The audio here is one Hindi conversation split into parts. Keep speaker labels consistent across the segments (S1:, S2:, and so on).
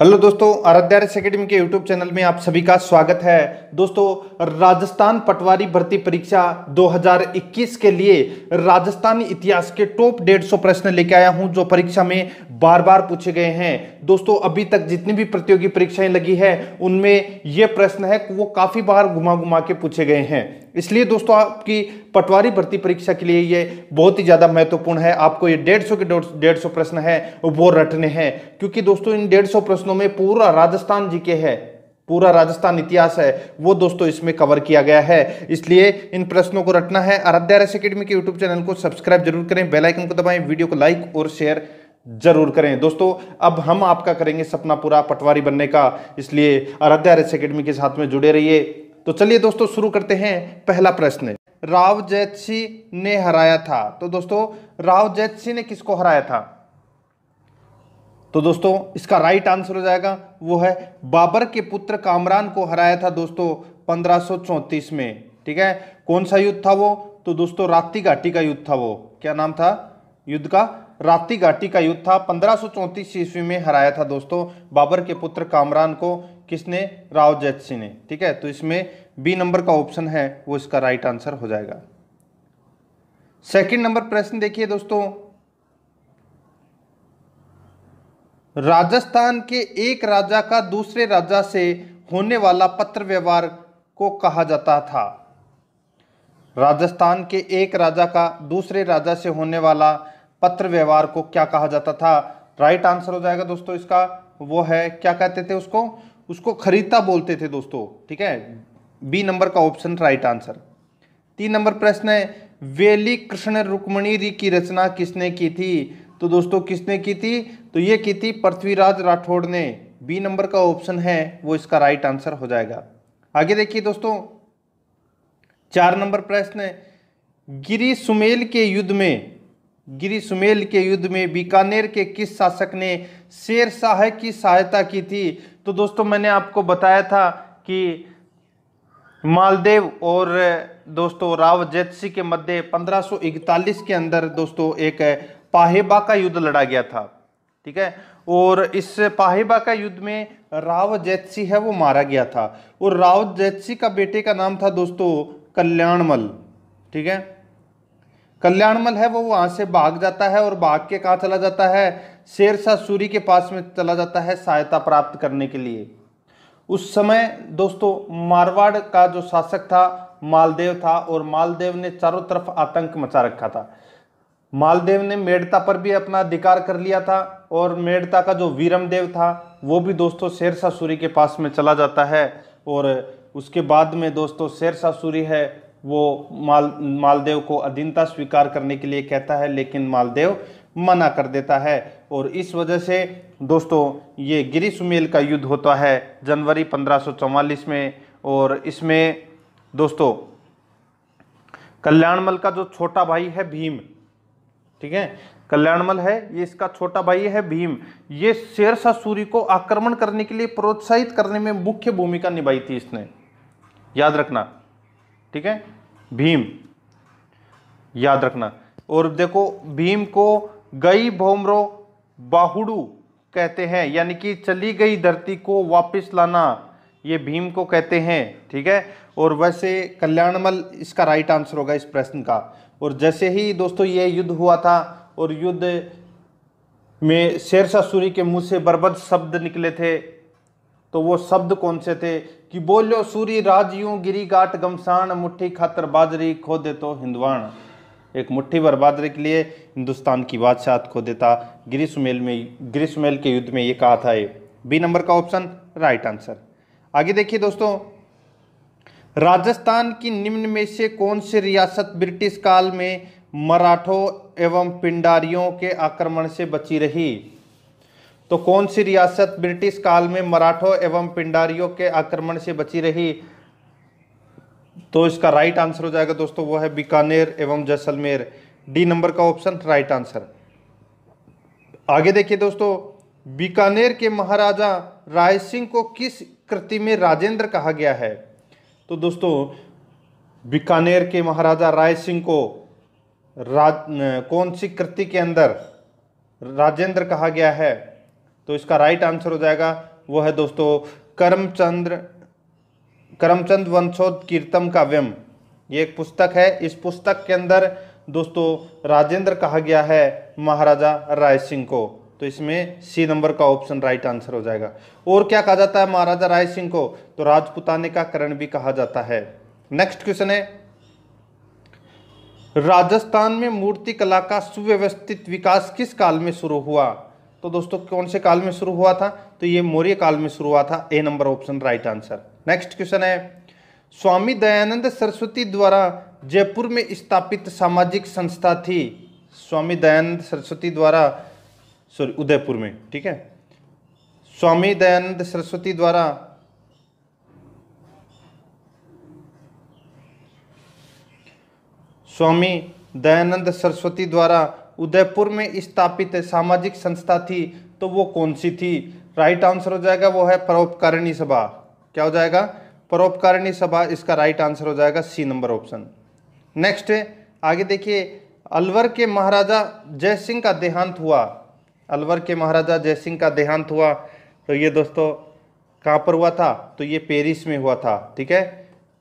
S1: हेलो दोस्तों आराध्या एकेडमी के यूट्यूब चैनल में आप सभी का स्वागत है दोस्तों राजस्थान पटवारी भर्ती परीक्षा 2021 के लिए राजस्थान इतिहास के टॉप 150 प्रश्न लेके आया हूं जो परीक्षा में बार बार पूछे गए हैं दोस्तों अभी तक जितनी भी प्रतियोगी परीक्षाएं लगी है उनमें ये प्रश्न है वो काफ़ी बार घुमा घुमा के पूछे गए हैं इसलिए दोस्तों आपकी पटवारी भर्ती परीक्षा के लिए ये बहुत ही ज़्यादा महत्वपूर्ण है आपको ये डेढ़ सौ के डेढ़ सौ प्रश्न है वो रटने हैं क्योंकि दोस्तों इन डेढ़ सौ प्रश्नों में पूरा राजस्थान जी के है पूरा राजस्थान इतिहास है वो दोस्तों इसमें कवर किया गया है इसलिए इन प्रश्नों को रटना है आराध्या रस अकेडमी के यूट्यूब चैनल को सब्सक्राइब जरूर करें बेलाइकन को दबाएं वीडियो को लाइक और शेयर जरूर करें दोस्तों अब हम आपका करेंगे सपना पूरा पटवारी बनने का इसलिए आराध्या रस अकेडमी के साथ में जुड़े रहिए तो चलिए दोस्तों शुरू करते हैं पहला प्रश्न राव जैत सिंह ने हराया था तो दोस्तों राव जैत सिंह ने किसको हराया था तो दोस्तों इसका राइट आंसर हो जाएगा वो है बाबर के पुत्र कामरान को हराया था दोस्तों पंद्रह में ठीक है कौन सा युद्ध था वो तो दोस्तों राती घाटी का युद्ध था वो क्या नाम था युद्ध का राती घाटी का युद्ध था पंद्रह ईस्वी में हराया था दोस्तों बाबर के पुत्र कामरान को किसने राव जैत सिंह ने ठीक है तो इसमें बी नंबर का ऑप्शन है वो इसका राइट आंसर हो जाएगा सेकंड नंबर प्रश्न देखिए दोस्तों राजस्थान के एक राजा का दूसरे राजा से होने वाला पत्र व्यवहार को कहा जाता था राजस्थान के एक राजा का दूसरे राजा से होने वाला पत्र व्यवहार को क्या कहा जाता था राइट आंसर हो जाएगा दोस्तों इसका वो है क्या कहते थे उसको उसको खरीदता बोलते थे दोस्तों ठीक है बी नंबर का ऑप्शन राइट आंसर तीन नंबर प्रश्न है वेली कृष्ण रुक्मणी की रचना किसने की थी तो दोस्तों किसने की थी तो ये की थी पृथ्वीराज राठौड़ ने बी नंबर का ऑप्शन है वो इसका राइट आंसर हो जाएगा आगे देखिए दोस्तों चार नंबर प्रश्न है गिरी सुमेल के युद्ध में गिरी सुमेल के युद्ध में बीकानेर के किस शासक ने शेर शाह की सहायता की थी तो दोस्तों मैंने आपको बताया था कि मालदेव और दोस्तों राव जैतसी के मध्य 1541 के अंदर दोस्तों एक पाहेबा का युद्ध लड़ा गया था ठीक है और इस पाहेबा का युद्ध में राव जैतसी है वो मारा गया था और राव जैतसी का बेटे का नाम था दोस्तों कल्याणमल ठीक है कल्याणमल है वो वहाँ से भाग जाता है और भाग के कहाँ चला जाता है शेरशाह सूरी के पास में चला जाता है सहायता प्राप्त करने के लिए उस समय दोस्तों मारवाड़ का जो शासक था मालदेव था और मालदेव ने चारों तरफ आतंक मचा रखा था मालदेव ने मेड़ता पर भी अपना अधिकार कर लिया था और मेड़ता का जो वीरमदेव था वो भी दोस्तों शेरशाह सूरी के पास में चला जाता है और उसके बाद में दोस्तों शेरशाह सूरी है वो माल मालदेव को अधीनता स्वीकार करने के लिए कहता है लेकिन मालदेव मना कर देता है और इस वजह से दोस्तों ये गिरी सुमेल का युद्ध होता है जनवरी 1544 में और इसमें दोस्तों कल्याणमल का जो छोटा भाई है भीम ठीक है कल्याणमल है ये इसका छोटा भाई है भीम ये शेरशाह सूरी को आक्रमण करने के लिए प्रोत्साहित करने में मुख्य भूमिका निभाई थी इसने याद रखना ठीक है भीम याद रखना और देखो भीम को गई भोमरो बाहुडू कहते हैं यानी कि चली गई धरती को वापस लाना ये भीम को कहते हैं ठीक है और वैसे कल्याणमल इसका राइट आंसर होगा इस प्रश्न का और जैसे ही दोस्तों ये युद्ध हुआ था और युद्ध में शेरशाह सूरी के मुंह से बर्बद शब्द निकले थे तो वो शब्द कौन से थे कि बोलो सूरी राजयू गिरी गाट गमसाण मुट्ठी खातर बाजरी खो दे तो हिंदवाण एक मुट्ठी भर बाजरे के लिए हिंदुस्तान की बादशाह खो देता ग्रीष्मेल में ग्रीष्मेल के युद्ध में ये कहा था ये बी नंबर का ऑप्शन राइट आंसर आगे देखिए दोस्तों राजस्थान की निम्न में से कौन से रियासत ब्रिटिश काल में मराठों एवं पिंडारियों के आक्रमण से बची रही तो कौन सी रियासत ब्रिटिश काल में मराठों एवं पिंडारियों के आक्रमण से बची रही तो इसका राइट आंसर हो जाएगा दोस्तों वो है बीकानेर एवं जैसलमेर डी नंबर का ऑप्शन राइट आंसर आगे देखिए दोस्तों बीकानेर के महाराजा राय सिंह को किस कृति में राजेंद्र कहा गया है तो दोस्तों बीकानेर के महाराजा राय सिंह को राज कौन सी कृति के अंदर राजेंद्र कहा गया है तो इसका राइट आंसर हो जाएगा वो है दोस्तों करमचंद्र करमचंद वंशोद कीर्तम का व्यम ये एक पुस्तक है इस पुस्तक के अंदर दोस्तों राजेंद्र कहा गया है महाराजा राय सिंह को तो इसमें सी नंबर का ऑप्शन राइट आंसर हो जाएगा और क्या कहा जाता है महाराजा राय सिंह को तो राजपुताने का करण भी कहा जाता है नेक्स्ट क्वेश्चन है राजस्थान में मूर्ति कला का सुव्यवस्थित विकास किस काल में शुरू हुआ तो दोस्तों कौन से काल में शुरू हुआ था तो ये मौर्य काल में शुरू हुआ था A number option right answer next question है स्वामी दयानंद सरस्वती द्वारा जयपुर में स्थापित सामाजिक संस्था थी स्वामी दयानंद सरस्वती द्वारा सॉरी उदयपुर में ठीक है स्वामी दयानंद सरस्वती द्वारा स्वामी दयानंद सरस्वती द्वारा उदयपुर में स्थापित सामाजिक संस्था थी तो वो कौन सी थी राइट आंसर हो जाएगा वो है परोपकारिणी सभा क्या हो जाएगा परोपकारिणी सभा इसका राइट आंसर हो जाएगा सी नंबर ऑप्शन नेक्स्ट आगे देखिए अलवर के महाराजा जय सिंह का देहांत हुआ अलवर के महाराजा जय सिंह का देहांत हुआ तो ये दोस्तों कहाँ पर हुआ था तो ये पेरिस में हुआ था ठीक है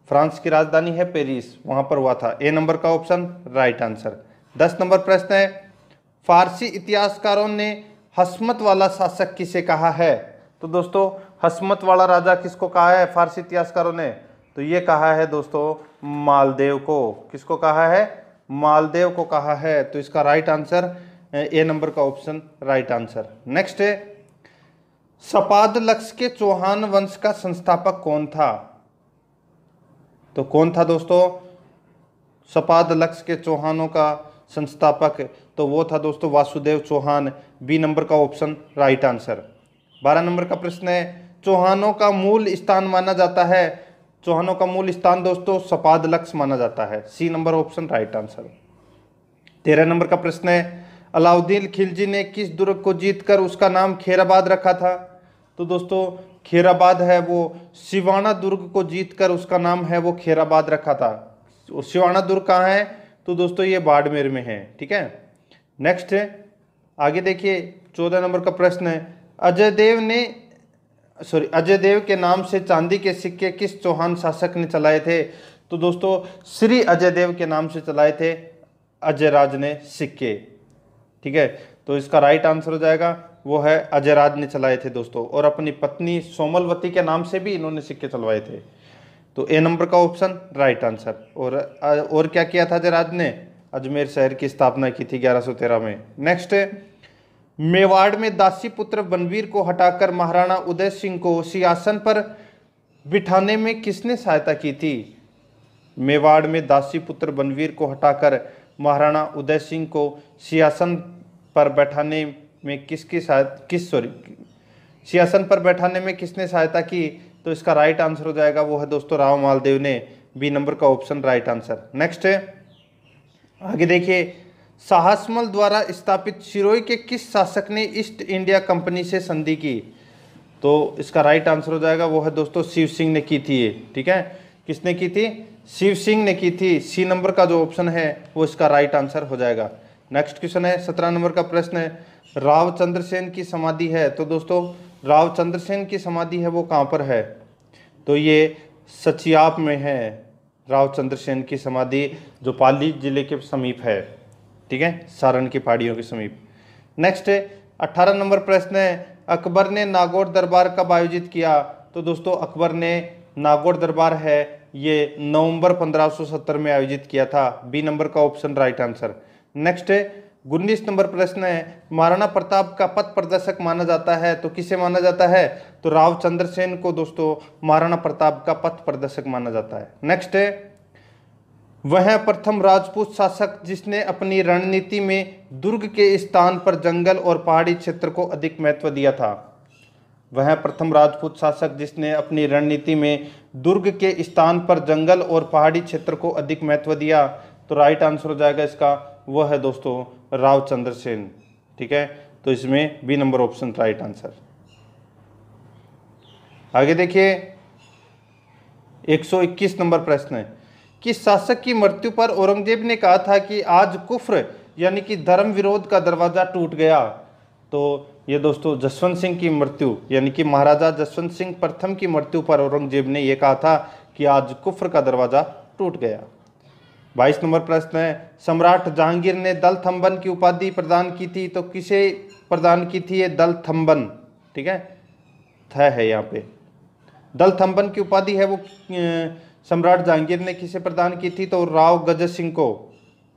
S1: फ्रांस की राजधानी है पेरिस वहाँ पर हुआ था ए नंबर का ऑप्शन राइट आंसर दस नंबर प्रश्न है फारसी इतिहासकारों ने हसमत वाला शासक किसे कहा है तो दोस्तों हसमत वाला राजा किसको कहा है फारसी इतिहासकारों ने तो ये कहा है दोस्तों मालदेव को किसको कहा है मालदेव को कहा है तो इसका राइट आंसर ए नंबर का ऑप्शन राइट आंसर नेक्स्ट है सपाद लक्ष्य के चौहान वंश का संस्थापक कौन था तो कौन था दोस्तों सपाद लक्ष्य के चौहानों का संस्थापक तो वो था दोस्तों वासुदेव चौहान बी नंबर का ऑप्शन राइट आंसर बारह नंबर का प्रश्न है चौहानों का मूल स्थान माना जाता है चौहानों का मूल स्थान दोस्तों सपाद लक्ष्य माना जाता है C number option right answer तेरह नंबर का प्रश्न है अलाउद्दीन खिलजी ने किस दुर्ग को जीतकर उसका नाम खेराबाद रखा था तो दोस्तों खेराबाद है वो शिवाना दुर्ग को जीतकर उसका नाम है वो खेराबाद रखा था शिवाना तो दुर्ग कहाँ है तो दोस्तों ये बाड़मेर में है ठीक है नेक्स्ट है आगे देखिए चौदह नंबर का प्रश्न है अजय देव ने सॉरी अजय देव के नाम से चांदी के सिक्के किस चौहान शासक ने चलाए थे तो दोस्तों श्री अजय देव के नाम से चलाए थे अजय राज ने सिक्के ठीक है तो इसका राइट आंसर हो जाएगा वो है अजय राज ने चलाए थे दोस्तों और अपनी पत्नी सोमलवती के नाम से भी इन्होंने सिक्के चलवाए थे तो ए नंबर का ऑप्शन राइट आंसर और और क्या किया था अजय राज ने अजमेर शहर की स्थापना की थी 1113 में नेक्स्ट है मेवाड़ में दासी पुत्र बनवीर को हटाकर महाराणा उदय सिंह को सियासन पर बिठाने में किसने सहायता की थी मेवाड़ में दासी पुत्र बनवीर को हटाकर महाराणा उदय सिंह को सियासन पर बैठाने में किसकी सहायता किस सॉरी सियासन पर बैठाने में किसने सहायता की तो इसका राइट आंसर हो जाएगा वो है दोस्तों राव मालदेव ने बी नंबर का ऑप्शन राइट आंसर नेक्स्ट है आगे देखिए साहसमल द्वारा स्थापित सिरोई के किस शासक ने ईस्ट इंडिया कंपनी से संधि की तो इसका राइट आंसर हो जाएगा वो है दोस्तों शिव सिंह ने की थी ये ठीक है किसने की थी शिव सिंह ने की थी सी नंबर का जो ऑप्शन है वो इसका राइट आंसर हो जाएगा नेक्स्ट क्वेश्चन है सत्रह नंबर का प्रश्न है राव चंद्रसेन की समाधि है तो दोस्तों राव चंद्रसेन की समाधि है वो कहाँ पर है तो ये सचियाप में है रावचंद्र सेन की समाधि जो पाली जिले के समीप है ठीक है सारण की पहाड़ियों के समीप नेक्स्ट है अट्ठारह नंबर प्रश्न है अकबर ने नागौर दरबार कब आयोजित किया तो दोस्तों अकबर ने नागौर दरबार है ये नवंबर 1570 में आयोजित किया था बी नंबर का ऑप्शन राइट आंसर नेक्स्ट है उन्नीस नंबर प्रश्न है महाराणा प्रताप का पथ प्रदर्शक माना जाता है तो किसे माना जाता है तो राव चंद्रसेन को दोस्तों महाराणा प्रताप का पथ प्रदर्शक माना जाता है नेक्स्ट है वह प्रथम राजपूत शासक जिसने अपनी रणनीति में दुर्ग के स्थान पर जंगल और पहाड़ी क्षेत्र को अधिक महत्व दिया था वह प्रथम राजपूत शासक जिसने अपनी रणनीति में दुर्ग के स्थान पर जंगल और पहाड़ी क्षेत्र को अधिक महत्व दिया तो राइट आंसर हो जाएगा इसका वह है दोस्तों राव चंद्रसेन ठीक है तो इसमें B number option right answer आगे देखिए 121 नंबर प्रश्न है कि शासक की मृत्यु पर औरंगजेब ने कहा था कि आज कुफ्र यानी कि धर्म विरोध का दरवाज़ा टूट गया तो ये दोस्तों जसवंत सिंह की मृत्यु यानी कि महाराजा जसवंत सिंह प्रथम की मृत्यु पर औरंगजेब ने यह कहा था कि आज कुफ्र का दरवाज़ा टूट गया बाईस नंबर प्रश्न है सम्राट जहांगीर ने दल थम्बन की उपाधि प्रदान की थी तो किसे प्रदान की थी ये दल थम्बन ठीक है थ है यहाँ पे दलथम्बन की उपाधि है वो सम्राट जहांगीर ने किसे प्रदान की थी तो राव गजत सिंह को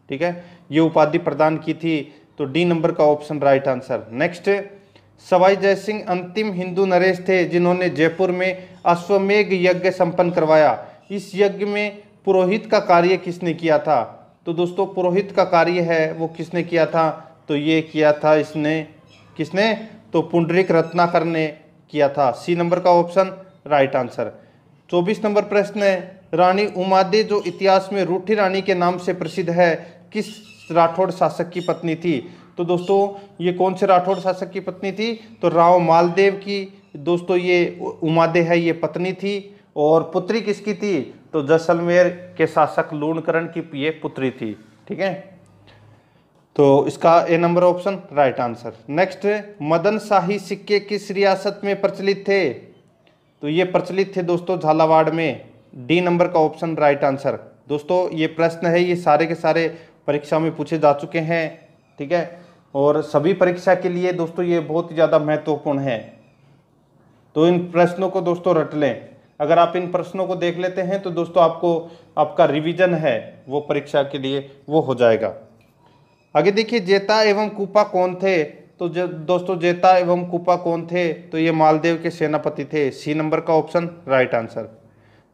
S1: ठीक है ये उपाधि प्रदान की थी तो डी नंबर का option right answer next Sawai Jai Singh अंतिम हिंदू नरेश थे जिन्होंने जयपुर में अश्वमेघ यज्ञ संपन्न करवाया इस यज्ञ में पुरोहित का कार्य किसने किया था तो दोस्तों पुरोहित का कार्य है वो किसने किया था तो ये किया था इसने किसने तो पुंडरिक रत्नाकर ने किया था सी नंबर का ऑप्शन राइट आंसर चौबीस नंबर प्रश्न है रानी उमादे जो इतिहास में रूठी रानी के नाम से प्रसिद्ध है किस राठौड़ शासक की पत्नी थी तो दोस्तों ये कौन से राठौड़ शासक की पत्नी थी तो राव मालदेव की दोस्तों ये उमादे है ये पत्नी थी और पुत्री किसकी थी तो जैसलमेर के शासक लूणकरण की ये पुत्री थी ठीक है तो इसका A number option right answer next Madan Shahi सिक्के किस रियासत में प्रचलित थे तो ये प्रचलित थे दोस्तों झालावाड़ में डी नंबर का ऑप्शन राइट आंसर दोस्तों ये प्रश्न है ये सारे के सारे परीक्षा में पूछे जा चुके हैं ठीक है और सभी परीक्षा के लिए दोस्तों ये बहुत ही ज़्यादा महत्वपूर्ण है तो इन प्रश्नों को दोस्तों रट लें अगर आप इन प्रश्नों को देख लेते हैं तो दोस्तों आपको आपका रिवीजन है वो परीक्षा के लिए वो हो जाएगा आगे देखिए जेता एवं कूपा कौन थे तो दोस्तों जेता एवं कुपा कौन थे तो ये मालदेव के सेनापति थे सी नंबर का ऑप्शन राइट आंसर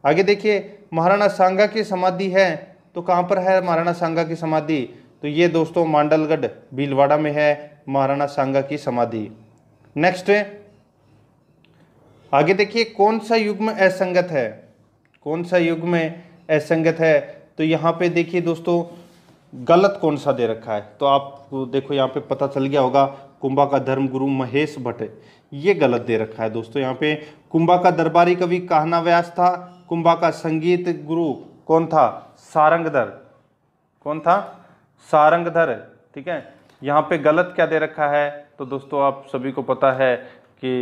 S1: आगे देखिए महाराणा सांगा की समाधि है तो कहाँ पर है महाराणा सांगा की समाधि तो ये दोस्तों मांडलगढ़ भीलवाड़ा में है महाराणा सांगा की समाधि नेक्स्ट है आगे देखिए कौन सा युग में असंगत है कौन सा युग में असंगत है तो यहाँ पे देखिए दोस्तों गलत कौन सा दे रखा है तो आप देखो यहाँ पे पता चल गया होगा कुंभा का धर्मगुरु महेश भट्ट ये गलत दे रखा है दोस्तों यहाँ पे कुंभा का दरबारी कवि कहना व्यास था कुंभा का संगीत गुरु कौन था सारंगधर कौन था सारंगधर ठीक है यहाँ पे गलत क्या दे रखा है तो दोस्तों आप सभी को पता है कि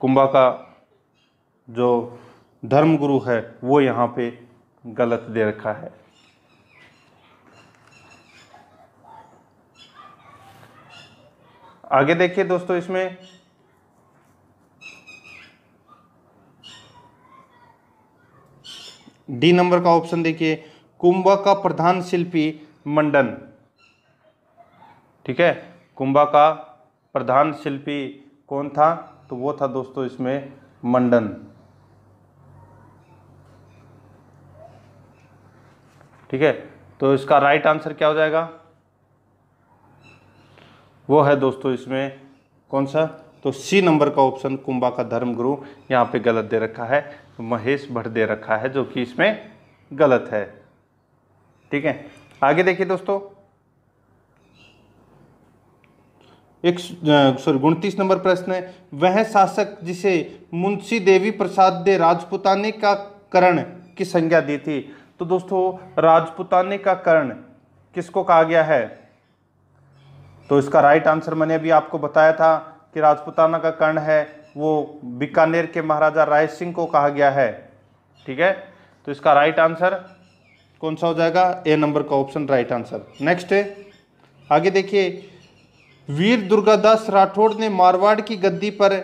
S1: कुंभा का जो धर्मगुरु है वो यहाँ पे गलत दे रखा है आगे देखिए दोस्तों इसमें डी नंबर का ऑप्शन देखिए कुंभा का प्रधान शिल्पी मंडन ठीक है कुंभा का प्रधान शिल्पी कौन था तो वो था दोस्तों इसमें मंडन ठीक है तो इसका राइट आंसर क्या हो जाएगा वो है दोस्तों इसमें कौन सा तो सी नंबर का ऑप्शन कुंभा का धर्म गुरु यहाँ पे गलत दे रखा है तो महेश भट्ट दे रखा है जो कि इसमें गलत है ठीक है आगे देखिए दोस्तों एक सॉरी उनतीस नंबर प्रश्न है वह शासक जिसे मुंशी देवी प्रसाद दे राजपुताने का करण की संज्ञा दी थी तो दोस्तों राजपुताने का करण किसको कहा गया है तो इसका राइट आंसर मैंने अभी आपको बताया था कि राजपुताना का कर्ण है वो बीकानेर के महाराजा राय सिंह को कहा गया है ठीक है तो इसका राइट आंसर कौन सा हो जाएगा ए नंबर का ऑप्शन राइट आंसर नेक्स्ट आगे देखिए वीर दुर्गादास राठौड़ ने मारवाड़ की गद्दी पर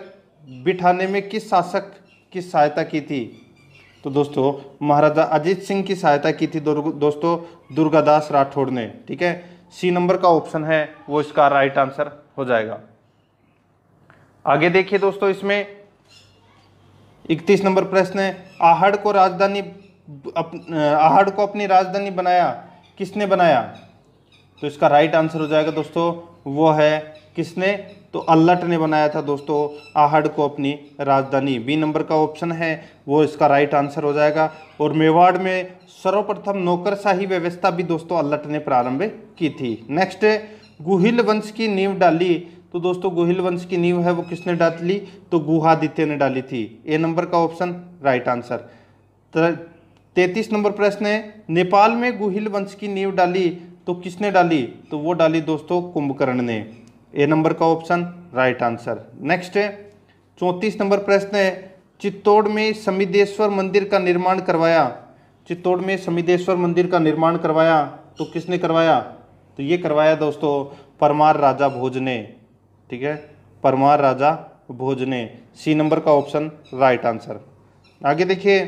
S1: बिठाने में किस शासक की सहायता की थी तो दोस्तों महाराजा अजीत सिंह की सहायता की थी दोस्तों दुर्गादास राठौड़ ने ठीक है सी नंबर का ऑप्शन है वो इसका राइट आंसर हो जाएगा आगे देखिए दोस्तों इसमें इकतीस नंबर प्रश्न है आहड़ को राजधानी आहड़ को अपनी राजधानी बनाया किसने बनाया तो इसका राइट आंसर हो जाएगा दोस्तों वो है किसने तो अल्लट ने बनाया था दोस्तों आहड़ को अपनी राजधानी बी नंबर का ऑप्शन है वो इसका राइट आंसर हो जाएगा और मेवाड़ में सर्वप्रथम नौकरशाही व्यवस्था भी दोस्तों अल्लट ने प्रारंभ की थी नेक्स्ट गुहिल वंश की नींव डाली तो दोस्तों गुहिल वंश की नींव है वो किसने डाली तो गुहादित्य ने डाली थी ए नंबर का ऑप्शन राइट आंसर तैतीस नंबर प्रश्न है नेपाल में गुहिल वंश की नींव डाली तो किसने डाली तो वो डाली दोस्तों कुंभकर्ण ने ए नंबर का ऑप्शन राइट आंसर नेक्स्ट चौंतीस नंबर प्रश्न है चित्तौड़ में समिदेश्वर मंदिर का निर्माण करवाया चित्तौड़ में समिदेश्वर मंदिर का निर्माण करवाया तो किसने करवाया तो ये करवाया दोस्तों परमार राजा भोज ने ठीक है परमार राजा भोज ने सी नंबर का ऑप्शन राइट आंसर आगे देखिए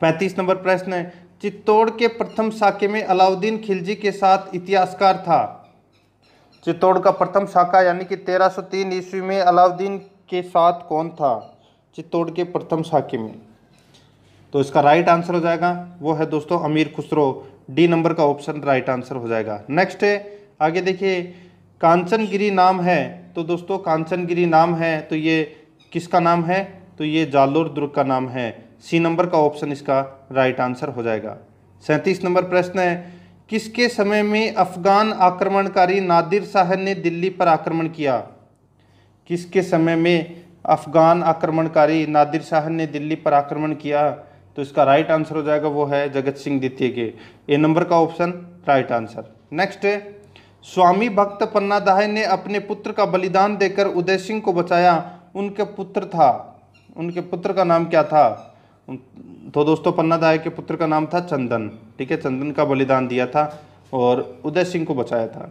S1: पैंतीस नंबर प्रश्न है चित्तौड़ के प्रथम साके में अलाउद्दीन खिलजी के साथ इतिहासकार था चित्तौड़ का प्रथम शाखा यानी कि 1303 ईस्वी में अलाउद्दीन के साथ कौन था चित्तौड़ के प्रथम शाखे में तो इसका राइट आंसर हो जाएगा वो है दोस्तों अमीर खुसरो डी नंबर का ऑप्शन राइट आंसर हो जाएगा नेक्स्ट है आगे देखिए कांचनगिरी नाम है तो दोस्तों कांचनगिरी नाम है तो ये किसका नाम है तो ये जालोर दुर्ग का नाम है सी नंबर का ऑप्शन इसका राइट आंसर हो जाएगा सैंतीस नंबर प्रश्न है किसके समय में अफगान आक्रमणकारी नादिर शाह ने दिल्ली पर आक्रमण किया किसके समय में अफगान आक्रमणकारी नादिर शाह ने दिल्ली पर आक्रमण किया तो इसका राइट आंसर हो जाएगा वो है जगत सिंह द्वितीय के ए नंबर का ऑप्शन राइट आंसर नेक्स्ट स्वामी भक्त दहाय ने अपने पुत्र का बलिदान देकर उदय सिंह को बचाया उनके पुत्र था उनके पुत्र का नाम क्या था तो दोस्तों पन्नाधाय के पुत्र का नाम था चंदन ठीक है चंदन का बलिदान दिया था और उदय सिंह को बचाया था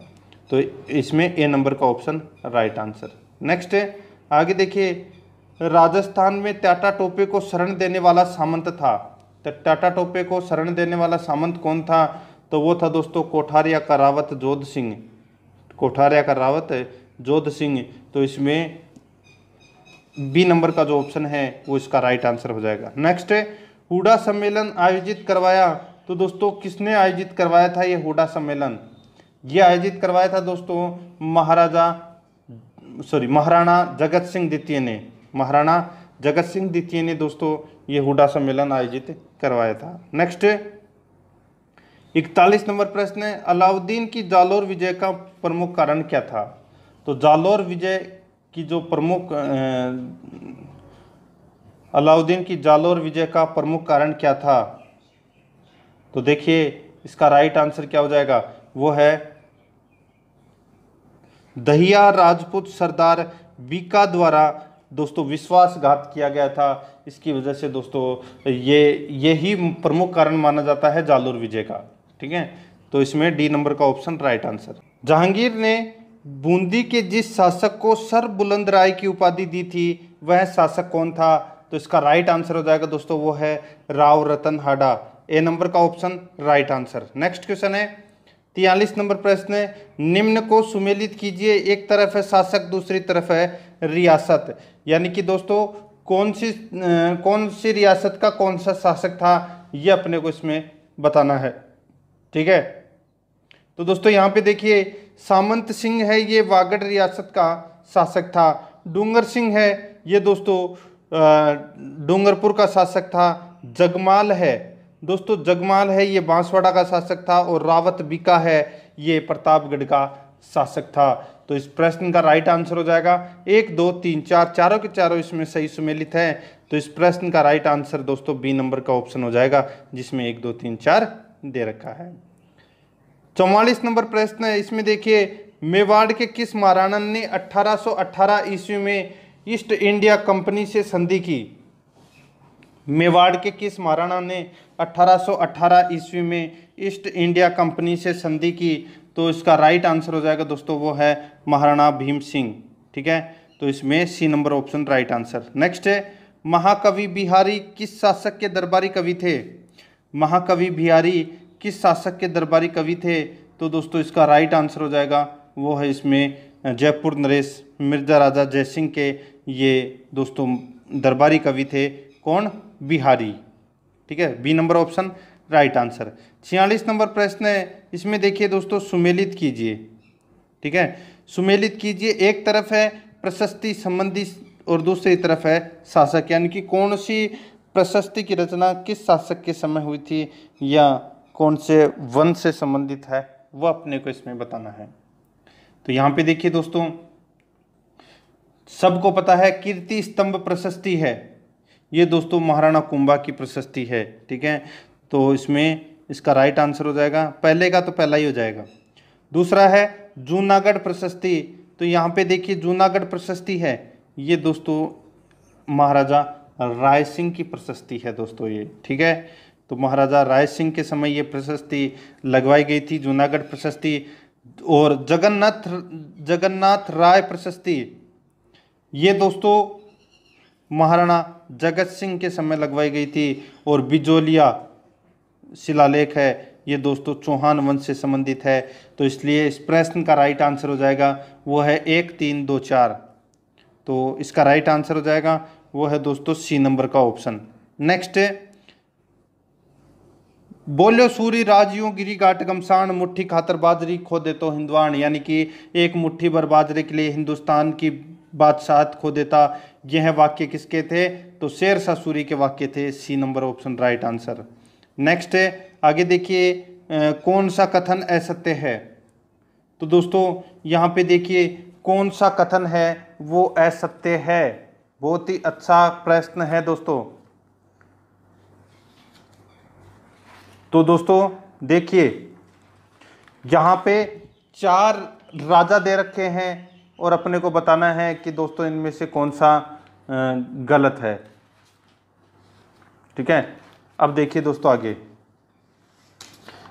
S1: तो इसमें ए नंबर का ऑप्शन राइट आंसर नेक्स्ट है आगे देखिए राजस्थान में टाटा टोपे को शरण देने वाला सामंत था तो टाटा टोपे को शरण देने वाला सामंत कौन था तो वो था दोस्तों कोठारिया का रावत जोध सिंह कोठारिया का रावत जोध सिंह तो इसमें बी नंबर का जो ऑप्शन है वो इसका राइट आंसर हो जाएगा नेक्स्ट है हुडा सम्मेलन आयोजित करवाया तो दोस्तों किसने आयोजित करवाया था ये हुडा सम्मेलन ये आयोजित करवाया था दोस्तों महाराजा सॉरी महाराणा जगत सिंह द्वितीय ने महाराणा जगत सिंह द्वितीय ने दोस्तों ये हुडा सम्मेलन आयोजित करवाया था नेक्स्ट इकतालीस नंबर प्रश्न है अलाउद्दीन की जालोर विजय का प्रमुख कारण क्या था तो जालोर विजय कि जो प्रमुख अलाउद्दीन की जालोर विजय का प्रमुख कारण क्या था तो देखिए इसका राइट आंसर क्या हो जाएगा वो है दहिया राजपूत सरदार बीका द्वारा दोस्तों विश्वासघात किया गया था इसकी वजह से दोस्तों ये यही प्रमुख कारण माना जाता है जालोर विजय का ठीक है तो इसमें डी नंबर का ऑप्शन राइट आंसर जहांगीर ने बूंदी के जिस शासक को सर बुलंद राय की उपाधि दी थी वह शासक कौन था तो इसका राइट आंसर हो जाएगा दोस्तों वो है राव रतन हाडा ए नंबर का option right answer next question है तियालीस नंबर प्रश्न निम्न को सुमेलित कीजिए एक तरफ है शासक दूसरी तरफ है रियासत यानी कि दोस्तों कौन सी कौन सी रियासत का कौन सा शासक था ये अपने को इसमें बताना है ठीक है तो दोस्तों यहाँ पे देखिए सामंत सिंह है ये वागड़ रियासत का शासक था डूंगर सिंह है ये दोस्तों डूंगरपुर का शासक था जगमाल है दोस्तों जगमाल है ये बांसवाड़ा का शासक था और रावत बिका है ये प्रतापगढ़ का शासक था तो इस प्रश्न का राइट आंसर हो जाएगा एक दो तीन चार चारों के चारों इसमें सही सुमेलित है तो इस प्रश्न का राइट आंसर दोस्तों बी नंबर का ऑप्शन हो जाएगा जिसमें एक दो तीन चार दे रखा है चौवालीस नंबर प्रश्न है इसमें देखिए मेवाड़ के किस महाराणा ने 1818 ईस्वी में ईस्ट इंडिया कंपनी से संधि की मेवाड़ के किस महाराणा ने 1818 ईस्वी में ईस्ट इंडिया कंपनी से संधि की तो इसका राइट आंसर हो जाएगा दोस्तों वो है महाराणा भीम सिंह ठीक है तो इसमें C number option right answer next है महाकवि बिहारी किस शासक के दरबारी कवि थे महाकवि बिहारी किस शासक के दरबारी कवि थे तो दोस्तों इसका राइट आंसर हो जाएगा वो है इसमें जयपुर नरेश मिर्जा राजा जयसिंह के ये दोस्तों दरबारी कवि थे कौन बिहारी ठीक है B number option right answer छियालीस नंबर प्रश्न है इसमें देखिए दोस्तों सुमेलित कीजिए ठीक है सुमेलित कीजिए एक तरफ है प्रशस्ति संबंधी और दूसरी तरफ है शासक यानी कि कौन सी प्रशस्ति की रचना किस शासक के समय हुई थी या कौन से वन से संबंधित है वह अपने को इसमें बताना है तो यहाँ पे देखिए दोस्तों सबको पता है कीर्ति स्तंभ प्रशस्ति है ये दोस्तों महाराणा कुंभा की प्रशस्ति है ठीक है तो इसमें इसका राइट आंसर हो जाएगा पहले का तो पहला ही हो जाएगा दूसरा है जूनागढ़ प्रशस्ति तो यहाँ पे देखिए जूनागढ़ प्रशस्ति है ये दोस्तों महाराजा राय सिंह की प्रशस्ति है दोस्तों ये ठीक है तो महाराजा राय सिंह के समय ये प्रशस्ति लगवाई गई थी जूनागढ़ प्रशस्ति और जगन्नाथ जगन्नाथ राय प्रशस्ति ये दोस्तों महाराणा जगत सिंह के समय लगवाई गई थी और बिजोलिया शिलालेख है ये दोस्तों चौहान वंश से संबंधित है तो इसलिए इस प्रश्न का राइट आंसर हो जाएगा वो है एक तीन दो चार तो इसका राइट आंसर हो जाएगा वो है दोस्तों सी नंबर का ऑप्शन नेक्स्ट बोलो सूरी राजियों गिरी गाट गमसान मुट्ठी खातर बाजरी खो तो हिंदवान यानी कि एक मुट्ठी भर बाजरे के लिए हिंदुस्तान की बादशाह खो देता यह वाक्य किसके थे तो शेर शाह सूरी के वाक्य थे C number option right answer next है आगे देखिए कौन सा कथन असत्य है तो दोस्तों यहाँ पे देखिए कौन सा कथन है वो असत्य है बहुत ही अच्छा प्रश्न है दोस्तों तो दोस्तों देखिए यहाँ पे चार राजा दे रखे हैं और अपने को बताना है कि दोस्तों इनमें से कौन सा गलत है ठीक है अब देखिए दोस्तों आगे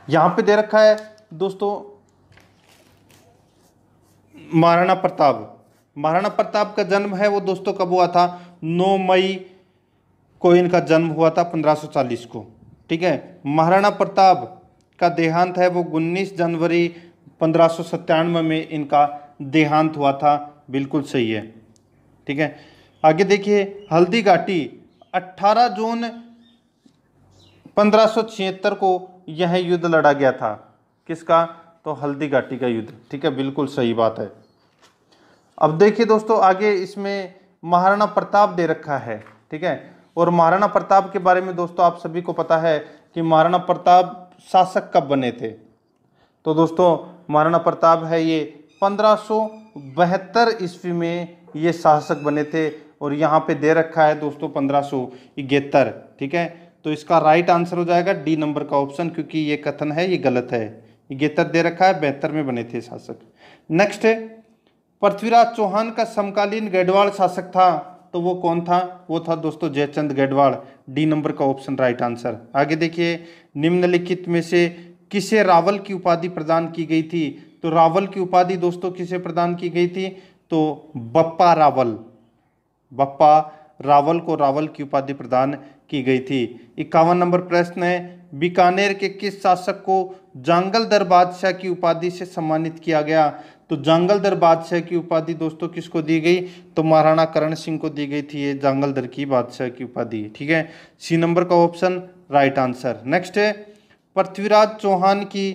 S1: यहाँ पे दे रखा है दोस्तों महाराणा प्रताप महाराणा प्रताप का जन्म है वो दोस्तों कब हुआ था 9 मई को इनका जन्म हुआ था 1540 को ठीक है महाराणा प्रताप का देहांत है वो उन्नीस जनवरी पंद्रह में इनका देहांत हुआ था बिल्कुल सही है ठीक है आगे देखिए हल्दी घाटी अट्ठारह जून पंद्रह को यह युद्ध लड़ा गया था किसका तो हल्दी घाटी का युद्ध ठीक है बिल्कुल सही बात है अब देखिए दोस्तों आगे इसमें महाराणा प्रताप दे रखा है ठीक है और महाराणा प्रताप के बारे में दोस्तों आप सभी को पता है कि महाराणा प्रताप शासक कब बने थे तो दोस्तों महाराणा प्रताप है ये पंद्रह ईस्वी में ये शासक बने थे और यहाँ पे दे रखा है दोस्तों पंद्रह ठीक है तो इसका राइट आंसर हो जाएगा डी नंबर का ऑप्शन क्योंकि ये कथन है ये गलत है इगेतर दे रखा है बेहतर में बने थे शासक नेक्स्ट पृथ्वीराज चौहान का समकालीन गढ़वाल शासक था तो वो कौन था वो था दोस्तों जयचंद गढ़वाल डी नंबर का ऑप्शन राइट आंसर आगे देखिए निम्नलिखित में से किसे रावल की उपाधि प्रदान की गई थी तो रावल की उपाधि दोस्तों किसे प्रदान की गई थी तो बप्पा रावल बप्पा रावल को रावल की उपाधि प्रदान की गई थी इक्यावन नंबर प्रश्न है बीकानेर के किस शासक को जांगल दर बादशाह की उपाधि से सम्मानित किया गया तो दर बादशाह की उपाधि दोस्तों किसको दी गई तो महाराणा करण सिंह को दी गई थी ये दर की बादशाह की उपाधि ठीक है सी नंबर का ऑप्शन राइट आंसर नेक्स्ट है पृथ्वीराज चौहान की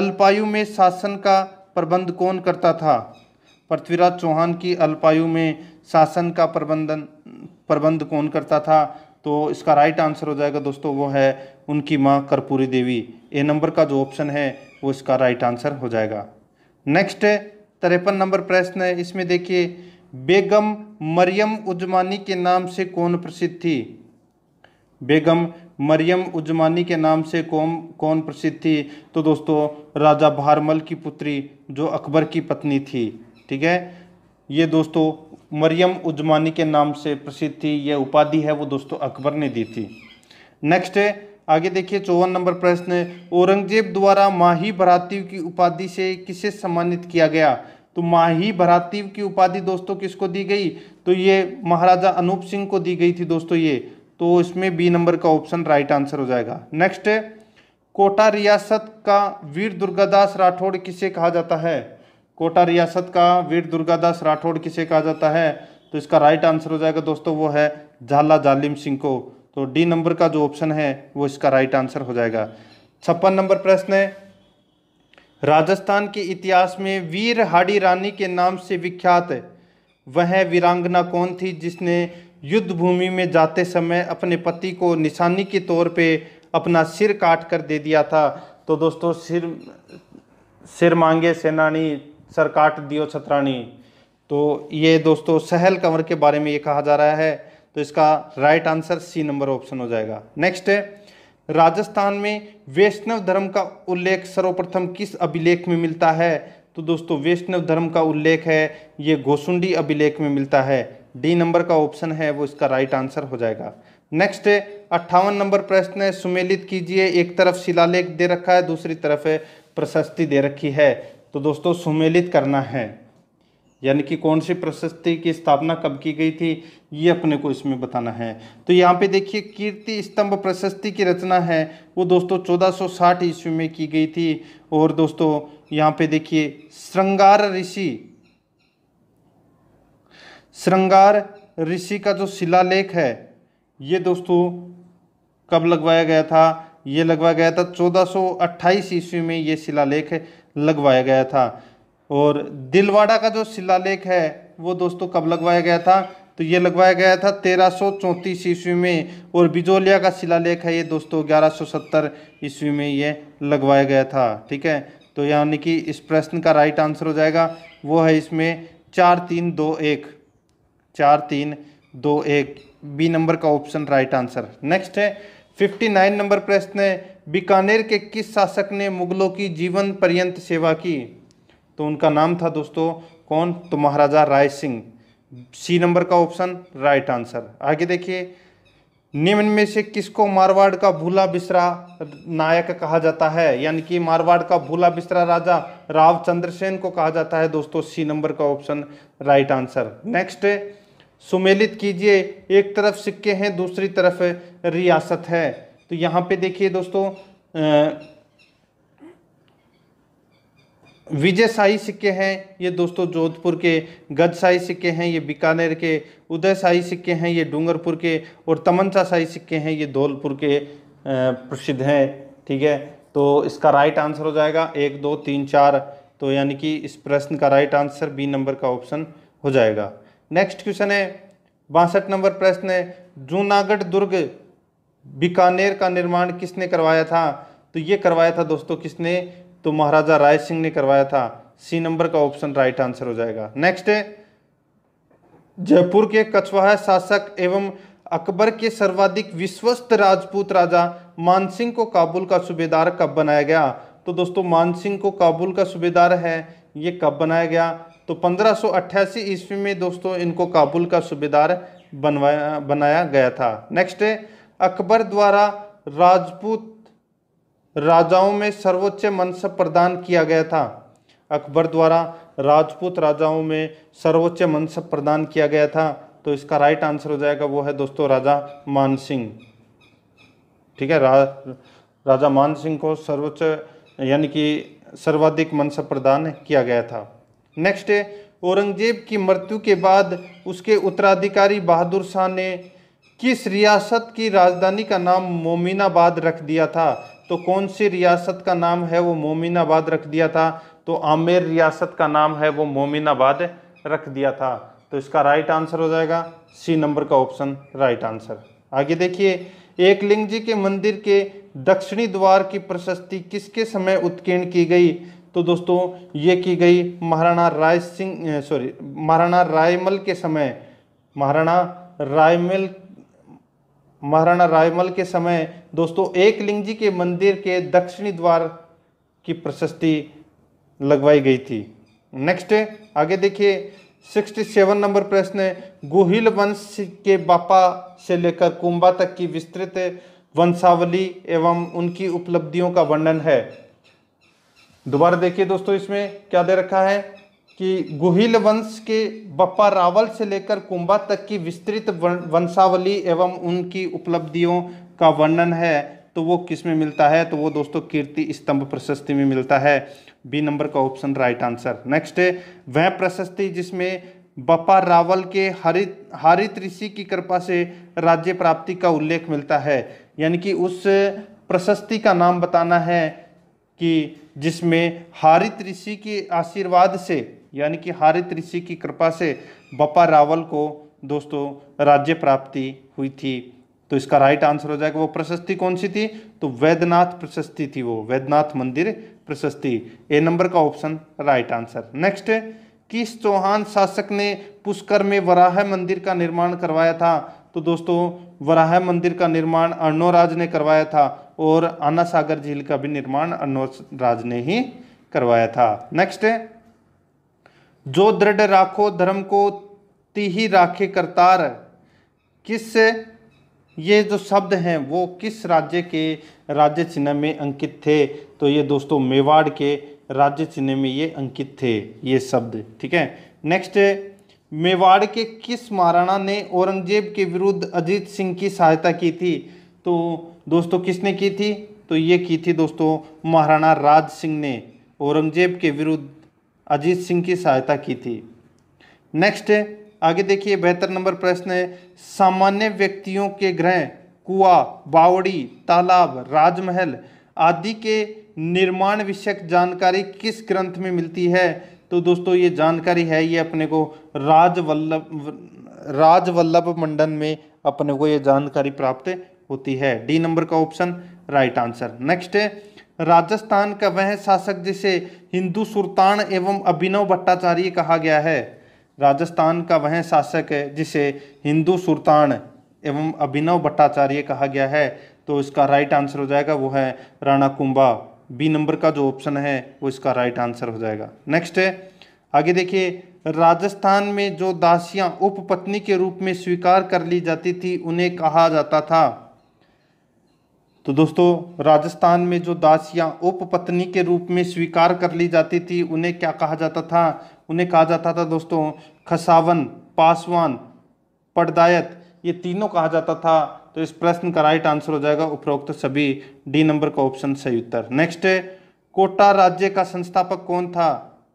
S1: अल्पायु में शासन का प्रबंध कौन करता था पृथ्वीराज चौहान की अल्पायु में शासन का प्रबंधन प्रबंध कौन करता था तो इसका राइट आंसर हो जाएगा दोस्तों वो है उनकी माँ कर्पूरी देवी ए नंबर का जो ऑप्शन है वो इसका राइट आंसर हो जाएगा नेक्स्ट है तिरपन नंबर प्रश्न है इसमें देखिए बेगम मरियम उजमानी के नाम से कौन प्रसिद्ध थी बेगम मरियम उजमानी के नाम से कौन कौन प्रसिद्ध थी तो दोस्तों राजा भारमल की पुत्री जो अकबर की पत्नी थी ठीक है ये दोस्तों मरियम उजमानी के नाम से प्रसिद्ध थी यह उपाधि है वो दोस्तों अकबर ने दी थी नेक्स्ट है आगे देखिए चौवन नंबर प्रश्न औरंगजेब द्वारा माही भरातीव की उपाधि से किसे सम्मानित किया गया तो माही भरातीव की उपाधि दोस्तों किसको दी गई तो ये महाराजा अनूप सिंह को दी गई थी दोस्तों ये तो इसमें बी नंबर का ऑप्शन राइट आंसर हो जाएगा नेक्स्ट कोटा रियासत का वीर दुर्गादास राठौड़ किसे कहा जाता है कोटा रियासत का वीर दुर्गादास राठौड़ किसे कहा जाता है तो इसका राइट आंसर हो जाएगा दोस्तों वो है झाला जालिम सिंह को तो डी नंबर का जो ऑप्शन है वो इसका राइट आंसर हो जाएगा छप्पन नंबर प्रश्न है राजस्थान के इतिहास में वीर हाड़ी रानी के नाम से विख्यात वह वीरांगना कौन थी जिसने युद्ध भूमि में जाते समय अपने पति को निशानी के तौर पे अपना सिर काट कर दे दिया था तो दोस्तों सिर सिर मांगे सेनानी सर काट दियो छतरानी तो ये दोस्तों सहल कंवर के बारे में ये कहा जा रहा है तो इसका right answer C number option हो जाएगा नेक्स्ट है राजस्थान में वैष्णव धर्म का उल्लेख सर्वप्रथम किस अभिलेख में मिलता है तो दोस्तों वैष्णव धर्म का उल्लेख है ये घोसुंडी अभिलेख में मिलता है डी नंबर का ऑप्शन है वो इसका राइट आंसर हो जाएगा नेक्स्ट है अट्ठावन नंबर प्रश्न है सुमेलित कीजिए एक तरफ शिलालेख दे रखा है दूसरी तरफ प्रशस्ति दे रखी है तो दोस्तों सुमेलित करना है यानी कि कौन सी प्रशस्ति की स्थापना कब की गई थी ये अपने को इसमें बताना है तो यहाँ पे देखिए कीर्ति स्तंभ प्रशस्ति की रचना है वो दोस्तों 1460 ईस्वी में की गई थी और दोस्तों यहाँ पे देखिए श्रृंगार ऋषि श्रृंगार ऋषि का जो शिलालेख है ये दोस्तों कब लगवाया गया था ये लगवाया गया था 1428 ईस्वी में ये शिलालेख लगवाया गया था और दिलवाड़ा का जो शिलालेख है वो दोस्तों कब लगवाया गया था तो ये लगवाया गया था तेरह सौ चौंतीस ईस्वी में और बिजोलिया का शिलालेख है ये दोस्तों ग्यारह सौ सत्तर ईस्वी में ये लगवाया गया था ठीक है तो यानी कि इस प्रश्न का राइट आंसर हो जाएगा वो है इसमें चार तीन दो एक चार तीन दो एक बी नंबर का ऑप्शन राइट आंसर नेक्स्ट है फिफ्टी नाइन नंबर प्रश्न है बीकानेर के किस शासक ने मुगलों की जीवन पर्यंत सेवा की तो उनका नाम था दोस्तों कौन तो महाराजा राय सिंह सी नंबर का ऑप्शन राइट आंसर आगे देखिए निम्न में से किसको मारवाड़ का भूला बिसरा नायक कहा जाता है यानी कि मारवाड़ का भूला बिसरा राजा राव चंद्रसेन को कहा जाता है दोस्तों सी नंबर का ऑप्शन राइट आंसर नेक्स्ट सुमेलित कीजिए एक तरफ सिक्के हैं दूसरी तरफ रियासत है तो यहाँ पे देखिए दोस्तों आ, विजयशाही सिक्के हैं ये दोस्तों जोधपुर के गजशाही सिक्के हैं ये बीकानेर के उदयशाही सिक्के हैं ये डूंगरपुर के और तमनसा शाही सिक्के हैं ये धौलपुर के प्रसिद्ध हैं ठीक है तो इसका राइट आंसर हो जाएगा एक दो तीन चार तो यानी कि इस प्रश्न का राइट आंसर बी नंबर का ऑप्शन हो जाएगा नेक्स्ट क्वेश्चन है बासठ नंबर प्रश्न है जूनागढ़ दुर्ग बीकानेर का निर्माण किसने करवाया था तो ये करवाया था दोस्तों किसने तो महाराजा राय सिंह ने करवाया था सी नंबर का ऑप्शन राइट आंसर हो जाएगा नेक्स्ट है जयपुर के कछवाहा शासक एवं अकबर के सर्वाधिक विश्वस्त राजपूत राजा मानसिंह को काबुल का सूबेदार कब बनाया गया तो दोस्तों मानसिंह को काबुल का सूबेदार है ये कब बनाया गया तो 1588 ईस्वी में दोस्तों इनको काबुल का सूबेदार बनवाया बनाया गया था नेक्स्ट है अकबर द्वारा राजपूत राजाओं में सर्वोच्च मनसब प्रदान किया गया था अकबर द्वारा राजपूत राजाओं में सर्वोच्च मनसब प्रदान किया गया था तो इसका राइट आंसर हो जाएगा वो है दोस्तों राजा मान सिंह ठीक है रा, राजा मान सिंह को सर्वोच्च यानी कि सर्वाधिक मनसब प्रदान किया गया था नेक्स्ट औरंगजेब की मृत्यु के बाद उसके उत्तराधिकारी बहादुर शाह ने किस रियासत की राजधानी का नाम मोमिनाबाद रख दिया था तो कौन सी रियासत का नाम है वो मोमिनाबाद रख दिया था तो आमेर रियासत का नाम है वो मोमिनाबाद रख दिया था तो इसका राइट आंसर हो जाएगा सी नंबर का ऑप्शन राइट आंसर आगे देखिए एक लिंग जी के मंदिर के दक्षिणी द्वार की प्रशस्ति किसके समय उत्कीर्ण की गई तो दोस्तों ये की गई महाराणा राय सिंह सॉरी महाराणा रायमल के समय महाराणा रायमल महाराणा रायमल के समय दोस्तों एक लिंग जी के मंदिर के दक्षिणी द्वार की प्रशस्ति लगवाई गई थी नेक्स्ट आगे देखिए 67 नंबर प्रश्न गुहिल वंश के बापा से लेकर कुंभा तक की विस्तृत वंशावली एवं उनकी उपलब्धियों का वर्णन है दोबारा देखिए दोस्तों इसमें क्या दे रखा है कि गुहिल वंश के बप्पा रावल से लेकर कुंभा तक की विस्तृत वंशावली एवं उनकी उपलब्धियों का वर्णन है तो वो किस में मिलता है तो वो दोस्तों कीर्ति स्तंभ प्रशस्ति में मिलता है बी नंबर का ऑप्शन राइट आंसर नेक्स्ट है वह प्रशस्ति जिसमें बप्पा रावल के हरित हरित ऋषि की कृपा से राज्य प्राप्ति का उल्लेख मिलता है यानी कि उस प्रशस्ति का नाम बताना है कि जिसमें हारित ऋषि के आशीर्वाद से यानी कि हारित ऋषि की कृपा से बप्पा रावल को दोस्तों राज्य प्राप्ति हुई थी तो इसका राइट आंसर हो जाएगा वो प्रशस्ति कौन सी थी तो वैद्यनाथ प्रशस्ति थी वो वैद्यनाथ मंदिर प्रशस्ति ए नंबर का ऑप्शन राइट आंसर नेक्स्ट किस चौहान शासक ने पुष्कर में वराह मंदिर का निर्माण करवाया था तो दोस्तों वराह मंदिर का निर्माण अर्णोराज ने करवाया था और आना सागर झील का भी निर्माण अर्णोराज ने ही करवाया था नेक्स्ट जो दृढ़ राखो धर्म को ती ही राखे करतार किस ये जो शब्द हैं वो किस राज्य के राज्य चिन्ह में अंकित थे तो ये दोस्तों मेवाड़ के राज्य चिन्ह में ये अंकित थे ये शब्द ठीक है नेक्स्ट मेवाड़ के किस महाराणा ने औरंगजेब के विरुद्ध अजीत सिंह की सहायता की थी तो दोस्तों किसने की थी तो ये की थी दोस्तों महाराणा राज सिंह ने औरंगजेब के विरुद्ध अजीत सिंह की सहायता की थी नेक्स्ट आगे देखिए बेहतर नंबर प्रश्न है सामान्य व्यक्तियों के ग्रह कुआ बावड़ी तालाब राजमहल आदि के निर्माण विषयक जानकारी किस ग्रंथ में मिलती है तो दोस्तों ये जानकारी है ये अपने को राजवल्लभ राजवल्लभ मंडन में अपने को ये जानकारी प्राप्त होती है डी नंबर का ऑप्शन राइट आंसर नेक्स्ट है राजस्थान का वह शासक जिसे हिंदू सुल्तान एवं अभिनव भट्टाचार्य कहा गया है राजस्थान का वह शासक है जिसे हिंदू सुल्तान एवं अभिनव भट्टाचार्य कहा गया है तो इसका राइट आंसर हो जाएगा वो है राणा कुंभा बी नंबर का जो ऑप्शन है वो इसका राइट आंसर हो जाएगा नेक्स्ट है आगे देखिए राजस्थान में जो दासियां उपपत्नी के रूप में स्वीकार कर ली जाती थी उन्हें कहा जाता था तो दोस्तों राजस्थान में जो दासियां उपपत्नी के रूप में स्वीकार कर ली जाती थी उन्हें क्या कहा जाता था उन्हें कहा जाता था दोस्तों खसावन पासवान पड़दायत ये तीनों कहा जाता था तो इस प्रश्न का राइट आंसर हो जाएगा उपरोक्त सभी डी नंबर का ऑप्शन सही उत्तर नेक्स्ट है कोटा राज्य का संस्थापक कौन था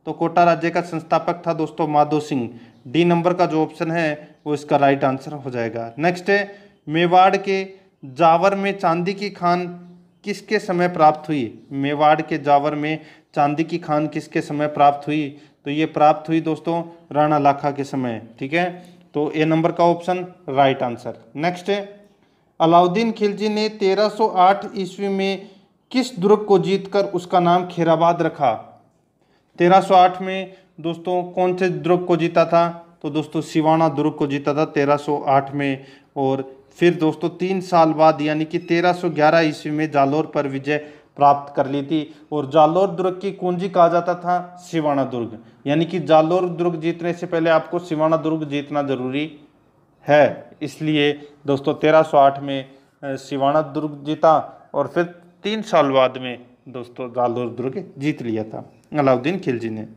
S1: तो कोटा राज्य का संस्थापक था दोस्तों माधो सिंह डी नंबर का जो ऑप्शन है वो इसका राइट आंसर हो जाएगा नेक्स्ट है मेवाड़ के जावर में चांदी की खान किसके समय प्राप्त हुई मेवाड़ के जावर में चांदी की खान किसके समय प्राप्त हुई तो ये प्राप्त हुई दोस्तों राणा लाखा के समय ठीक है तो ए नंबर का ऑप्शन राइट आंसर नेक्स्ट है अलाउद्दीन खिलजी ने 1308 ईस्वी में किस दुर्ग को जीतकर उसका नाम खेराबाद रखा 1308 में दोस्तों कौन से दुर्ग को जीता था तो दोस्तों सिवाना दुर्ग को जीता था 1308 में और फिर दोस्तों तीन साल बाद यानी कि 1311 ईस्वी में जालौर पर विजय प्राप्त कर ली थी और जालौर दुर्ग की कुंजी कहा जाता था सिवाना दुर्ग यानी कि जालौर दुर्ग जीतने से पहले आपको सिवाना दुर्ग जीतना जरूरी है इसलिए दोस्तों 1308 में सिवाना दुर्ग जीता और फिर तीन साल बाद में दोस्तों जालौर दुर्ग जीत लिया था अलाउद्दीन खिलजी ने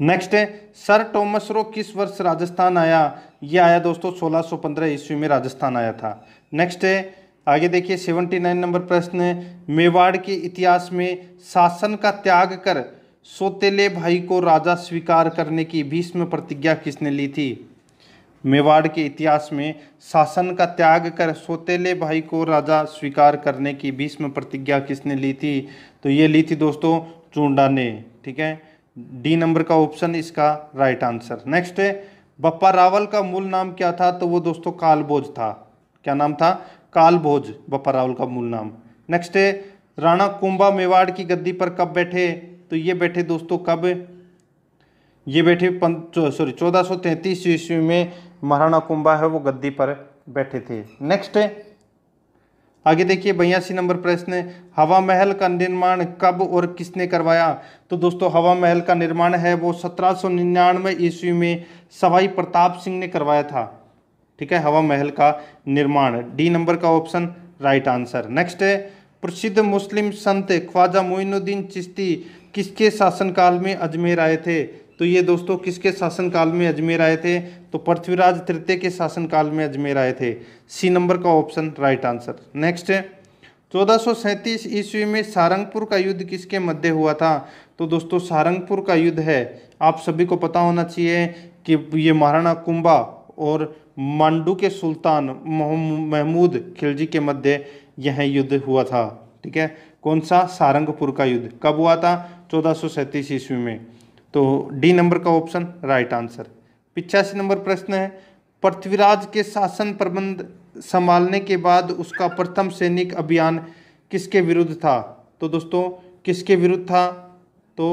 S1: नेक्स्ट है सर टोमस रो किस वर्ष राजस्थान आया ये आया दोस्तों 1615 ईस्वी में राजस्थान आया था नेक्स्ट है आगे देखिए 79 नंबर प्रश्न है मेवाड़ के इतिहास में शासन का त्याग कर सोतेले भाई को राजा स्वीकार करने की भीष्म प्रतिज्ञा किसने ली थी मेवाड़ के इतिहास में शासन का त्याग कर सोतेले भाई को राजा स्वीकार करने की भीष्म प्रतिज्ञा किसने ली थी तो ये ली थी दोस्तों चूंडा ने ठीक है डी नंबर का ऑप्शन इसका राइट आंसर नेक्स्ट है बप्पा रावल का मूल नाम क्या था तो वो दोस्तों कालबोज था क्या नाम था कालबोज बप्पा रावल का मूल नाम नेक्स्ट है राणा कुंभा मेवाड़ की गद्दी पर कब बैठे तो ये बैठे दोस्तों कब ये बैठे सॉरी चौदह सौ तैंतीस ईस्वी में महाराणा कुंभा है वो गद्दी पर बैठे थे नेक्स्ट है आगे देखिए बयासी नंबर प्रश्न हवा महल का निर्माण कब और किसने करवाया तो दोस्तों हवा महल का निर्माण है वो सत्रह सौ निन्यानवे ईस्वी में सवाई प्रताप सिंह ने करवाया था ठीक है हवा महल का निर्माण डी नंबर का ऑप्शन राइट आंसर नेक्स्ट है प्रसिद्ध मुस्लिम संत ख्वाजा मोइनुद्दीन चिश्ती किसके शासनकाल में अजमेर आए थे तो ये दोस्तों किसके शासनकाल में अजमेर आए थे तो पृथ्वीराज तृतीय के शासनकाल में अजमेर आए थे सी नंबर का ऑप्शन राइट आंसर नेक्स्ट है चौदह ईस्वी में सारंगपुर का युद्ध किसके मध्य हुआ था तो दोस्तों सारंगपुर का युद्ध है आप सभी को पता होना चाहिए कि ये महाराणा कुंभा और मांडू के सुल्तान महमूद खिलजी के मध्य यह युद्ध हुआ था ठीक है कौन सा सारंगपुर का युद्ध कब हुआ था चौदह ईस्वी में तो डी नंबर का ऑप्शन राइट आंसर पिचासी नंबर प्रश्न है पृथ्वीराज के शासन प्रबंध संभालने के बाद उसका प्रथम सैनिक अभियान किसके विरुद्ध था तो दोस्तों किसके विरुद्ध था तो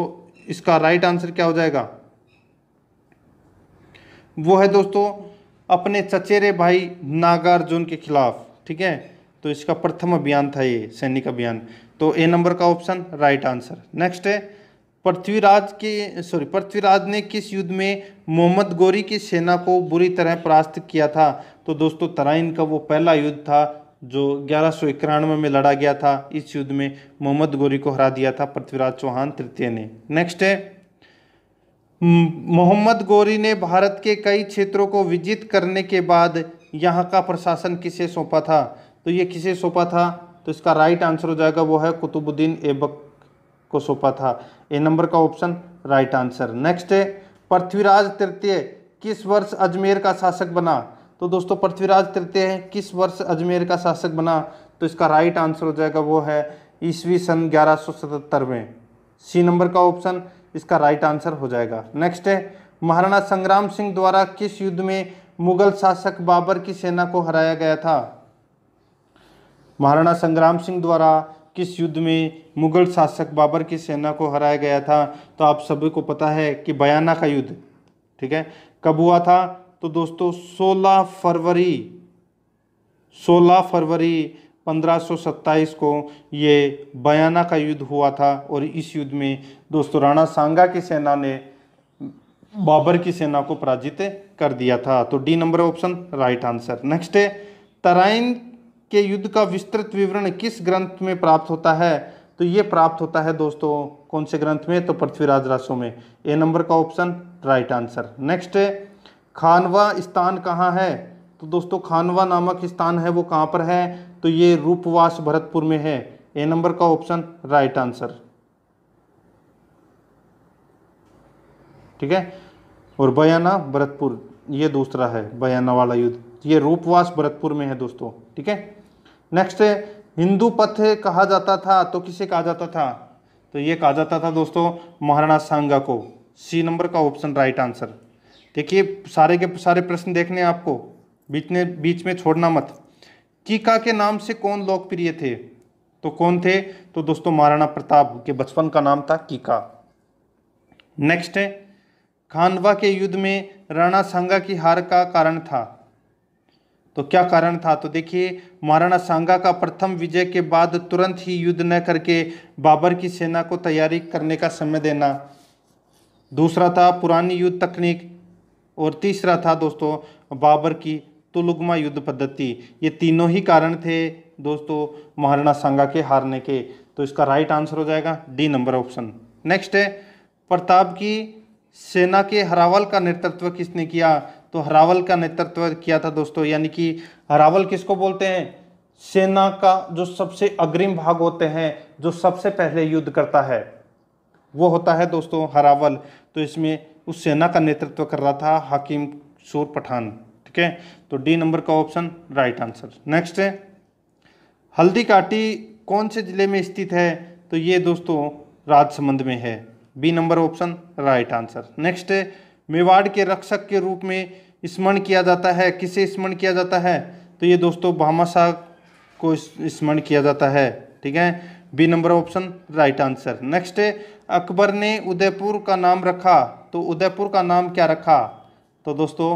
S1: इसका राइट आंसर क्या हो जाएगा वो है दोस्तों अपने चचेरे भाई नागार्जुन के खिलाफ ठीक है तो इसका प्रथम अभियान था ये सैनिक अभियान तो ए नंबर का ऑप्शन राइट आंसर नेक्स्ट है पृथ्वीराज के सॉरी पृथ्वीराज ने किस युद्ध में मोहम्मद गौरी की सेना को बुरी तरह परास्त किया था तो दोस्तों तराइन का वो पहला युद्ध था जो ग्यारह सौ इक्यानवे में लड़ा गया था इस युद्ध में मोहम्मद गौरी को हरा दिया था पृथ्वीराज चौहान तृतीय ने नेक्स्ट है मोहम्मद गौरी ने भारत के कई क्षेत्रों को विजित करने के बाद यहाँ का प्रशासन किसे सौंपा था तो ये किसे सौंपा था तो इसका राइट आंसर हो जाएगा वो है कुतुबुद्दीन एबक को सौंपा था ए नंबर का ऑप्शन राइट आंसर नेक्स्ट है पृथ्वीराज तृतीय किस वर्ष अजमेर का शासक बना तो दोस्तों पृथ्वीराज तृतीय किस वर्ष अजमेर का शासक बना तो इसका राइट आंसर हो जाएगा वो है ईस्वी सन 1177 में सी नंबर का ऑप्शन इसका राइट आंसर हो जाएगा नेक्स्ट है महाराणा संग्राम सिंह द्वारा किस युद्ध में मुगल शासक बाबर की सेना को हराया गया था महाराणा संग्राम सिंह द्वारा किस युद्ध में मुगल शासक बाबर की सेना को हराया गया था तो आप सभी को पता है कि बयाना का युद्ध ठीक है कब हुआ था तो दोस्तों 16 फरवरी 16 फरवरी 1527 को ये बयाना का युद्ध हुआ था और इस युद्ध में दोस्तों राणा सांगा की सेना ने बाबर की सेना को पराजित कर दिया था तो D number option right answer next है तराइन के युद्ध का विस्तृत विवरण किस ग्रंथ में प्राप्त होता है तो ये प्राप्त होता है दोस्तों कौन से ग्रंथ में तो पृथ्वीराज रासो में ए नंबर का option right answer next Khanwa स्थान कहाँ है तो दोस्तों खानवा नामक स्थान है वो कहाँ पर है तो ये रूपवास भरतपुर में है ए नंबर का ऑप्शन राइट आंसर ठीक है और बयाना भरतपुर ये दूसरा है बयाना वाला युद्ध ये रूपवास भरतपुर में है दोस्तों ठीक है नेक्स्ट है हिंदू पथ कहा जाता था तो किसे कहा जाता था तो ये कहा जाता था दोस्तों महाराणा सांगा को सी नंबर का ऑप्शन राइट आंसर देखिए सारे के सारे प्रश्न देखने आपको बीच में बीच में छोड़ना मत कीका के नाम से कौन लोकप्रिय थे तो कौन थे तो दोस्तों महाराणा प्रताप के बचपन का नाम था कीका नेक्स्ट है खानवा के युद्ध में राणा सांगा की हार का कारण था तो क्या कारण था तो देखिए महाराणा सांगा का प्रथम विजय के बाद तुरंत ही युद्ध न करके बाबर की सेना को तैयारी करने का समय देना दूसरा था पुरानी युद्ध तकनीक और तीसरा था दोस्तों बाबर की तुलुगमा युद्ध पद्धति ये तीनों ही कारण थे दोस्तों महाराणा सांगा के हारने के तो इसका राइट आंसर हो जाएगा डी नंबर ऑप्शन नेक्स्ट है प्रताप की सेना के हरावल का नेतृत्व किसने किया तो हरावल का नेतृत्व किया था दोस्तों यानी कि हरावल किसको बोलते हैं सेना का जो सबसे अग्रिम भाग होते हैं जो सबसे पहले युद्ध करता है वो होता है दोस्तों हरावल तो इसमें उस सेना का नेतृत्व कर रहा था हकीम सूर पठान ठीक है तो डी नंबर का ऑप्शन राइट आंसर नेक्स्ट है हल्दी काटी कौन से ज़िले में स्थित है तो ये दोस्तों राजसमंद में है B number option right answer next है मेवाड़ के रक्षक के रूप में स्मरण किया जाता है किसे स्मरण किया जाता है तो ये दोस्तों भामाशाह को स्मरण किया जाता है ठीक है B number option right answer next Akbar ने उदयपुर का नाम रखा तो उदयपुर का नाम क्या रखा तो दोस्तों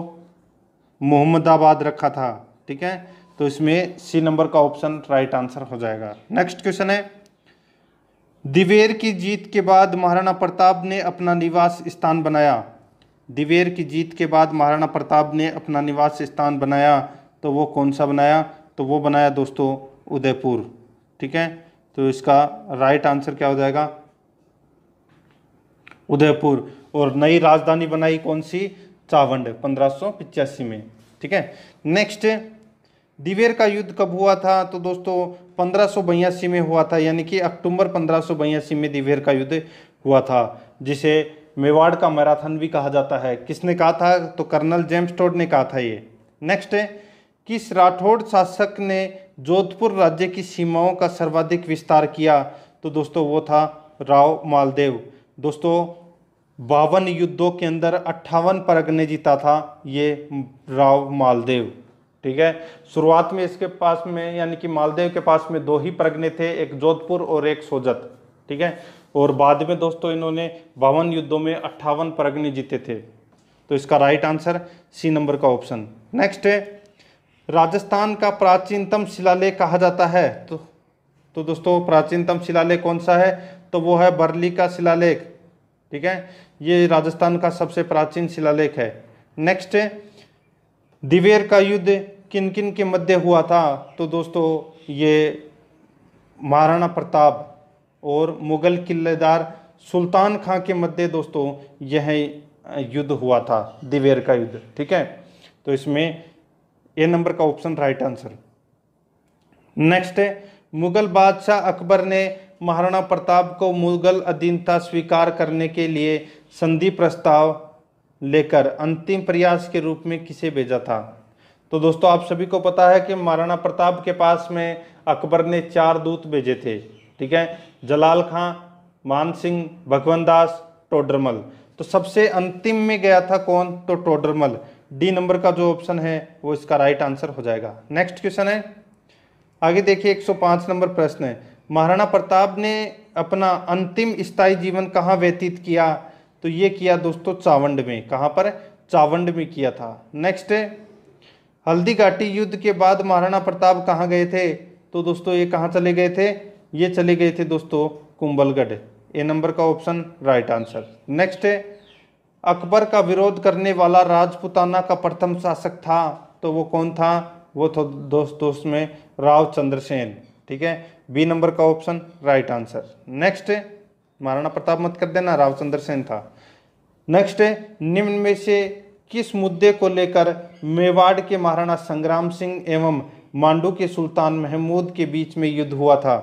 S1: मोहम्मदाबाद रखा था ठीक है तो इसमें सी नंबर का ऑप्शन राइट आंसर हो जाएगा नेक्स्ट क्वेश्चन है दिवेर की जीत के बाद महाराणा प्रताप ने अपना निवास स्थान बनाया दिवेर की जीत के बाद महाराणा प्रताप ने अपना निवास स्थान बनाया तो वो कौन सा बनाया तो वो बनाया दोस्तों उदयपुर ठीक है तो इसका राइट आंसर क्या हो जाएगा उदयपुर और नई राजधानी बनाई कौन सी चावंड पंद्रह में ठीक है नेक्स्ट दिवेर का युद्ध कब हुआ था तो दोस्तों पंद्रह में हुआ था यानी कि अक्टूबर पंद्रह में दिवेर का युद्ध हुआ था जिसे मेवाड़ का मैराथन भी कहा जाता है किसने कहा था तो कर्नल जेम्स टोड ने कहा था ये नेक्स्ट है किस राठौड़ शासक ने जोधपुर राज्य की सीमाओं का सर्वाधिक विस्तार किया तो दोस्तों वो था राव मालदेव दोस्तों बावन युद्धों के अंदर अट्ठावन परगने जीता था ये राव मालदेव ठीक है शुरुआत में इसके पास में यानी कि मालदेव के पास में दो ही परगने थे एक जोधपुर और एक सोजत ठीक है और बाद में दोस्तों इन्होंने बावन युद्धों में अट्ठावन परगने जीते थे तो इसका राइट आंसर सी नंबर का ऑप्शन नेक्स्ट है राजस्थान का प्राचीनतम शिलालेख कहा जाता है तो तो दोस्तों प्राचीनतम शिलालेख कौन सा है तो वो है बरली का शिलालेख ठीक है ये राजस्थान का सबसे प्राचीन शिलालेख है नेक्स्ट है दिवेर का युद्ध किन किन के मध्य हुआ था तो दोस्तों ये महाराणा प्रताप और मुग़ल किलेदार सुल्तान खां के मध्य दोस्तों यह युद्ध हुआ था दिवेर का युद्ध ठीक है तो इसमें ए नंबर का ऑप्शन राइट आंसर नेक्स्ट है मुगल बादशाह अकबर ने महाराणा प्रताप को मुगल अधीनता स्वीकार करने के लिए संधि प्रस्ताव लेकर अंतिम प्रयास के रूप में किसे भेजा था तो दोस्तों आप सभी को पता है कि महाराणा प्रताप के पास में अकबर ने चार दूत भेजे थे ठीक है जलाल खां मान सिंह भगवंत दास टोडरमल तो सबसे अंतिम में गया था कौन तो टोडरमल डी नंबर का जो ऑप्शन है वो इसका राइट आंसर हो जाएगा नेक्स्ट क्वेश्चन है आगे देखिए 105 नंबर प्रश्न है महाराणा प्रताप ने अपना अंतिम स्थायी जीवन कहाँ व्यतीत किया तो ये किया दोस्तों चावंड में कहाँ पर चावंड में किया था नेक्स्ट है हल्दी घाटी युद्ध के बाद महाराणा प्रताप कहाँ गए थे तो दोस्तों ये कहाँ चले गए थे ये चले गए थे दोस्तों कुंबलगढ़ ए नंबर का ऑप्शन राइट आंसर नेक्स्ट है अकबर का विरोध करने वाला राजपुताना का प्रथम शासक था तो वो कौन था वो था दोस्त दोस्त में राव चंद्रसेन ठीक है बी नंबर का ऑप्शन राइट आंसर नेक्स्ट है महाराणा प्रताप मत कर देना रावचंद्र सेन था नेक्स्ट है निम्न में से किस मुद्दे को लेकर मेवाड़ के महाराणा संग्राम सिंह एवं मांडू के सुल्तान महमूद के बीच में युद्ध हुआ था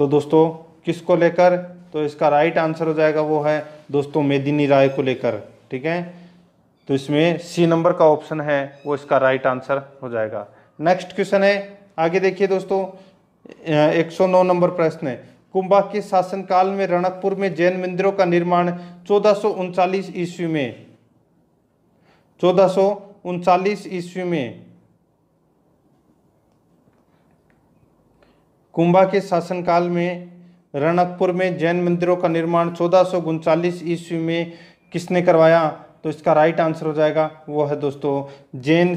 S1: तो दोस्तों किसको लेकर तो इसका राइट आंसर हो जाएगा वो है दोस्तों मेदिनी राय को लेकर ठीक है तो इसमें सी नंबर का ऑप्शन है वो इसका राइट आंसर हो जाएगा नेक्स्ट क्वेश्चन है आगे देखिए दोस्तों 109 नंबर प्रश्न है कुंभा के शासनकाल में रणकपुर में जैन मंदिरों का निर्माण चौदह ईस्वी में चौदह ईस्वी में कुंभा के शासनकाल में रणकपुर में जैन मंदिरों का निर्माण चौदह ईस्वी में किसने करवाया तो इसका राइट आंसर हो जाएगा वो है दोस्तों जैन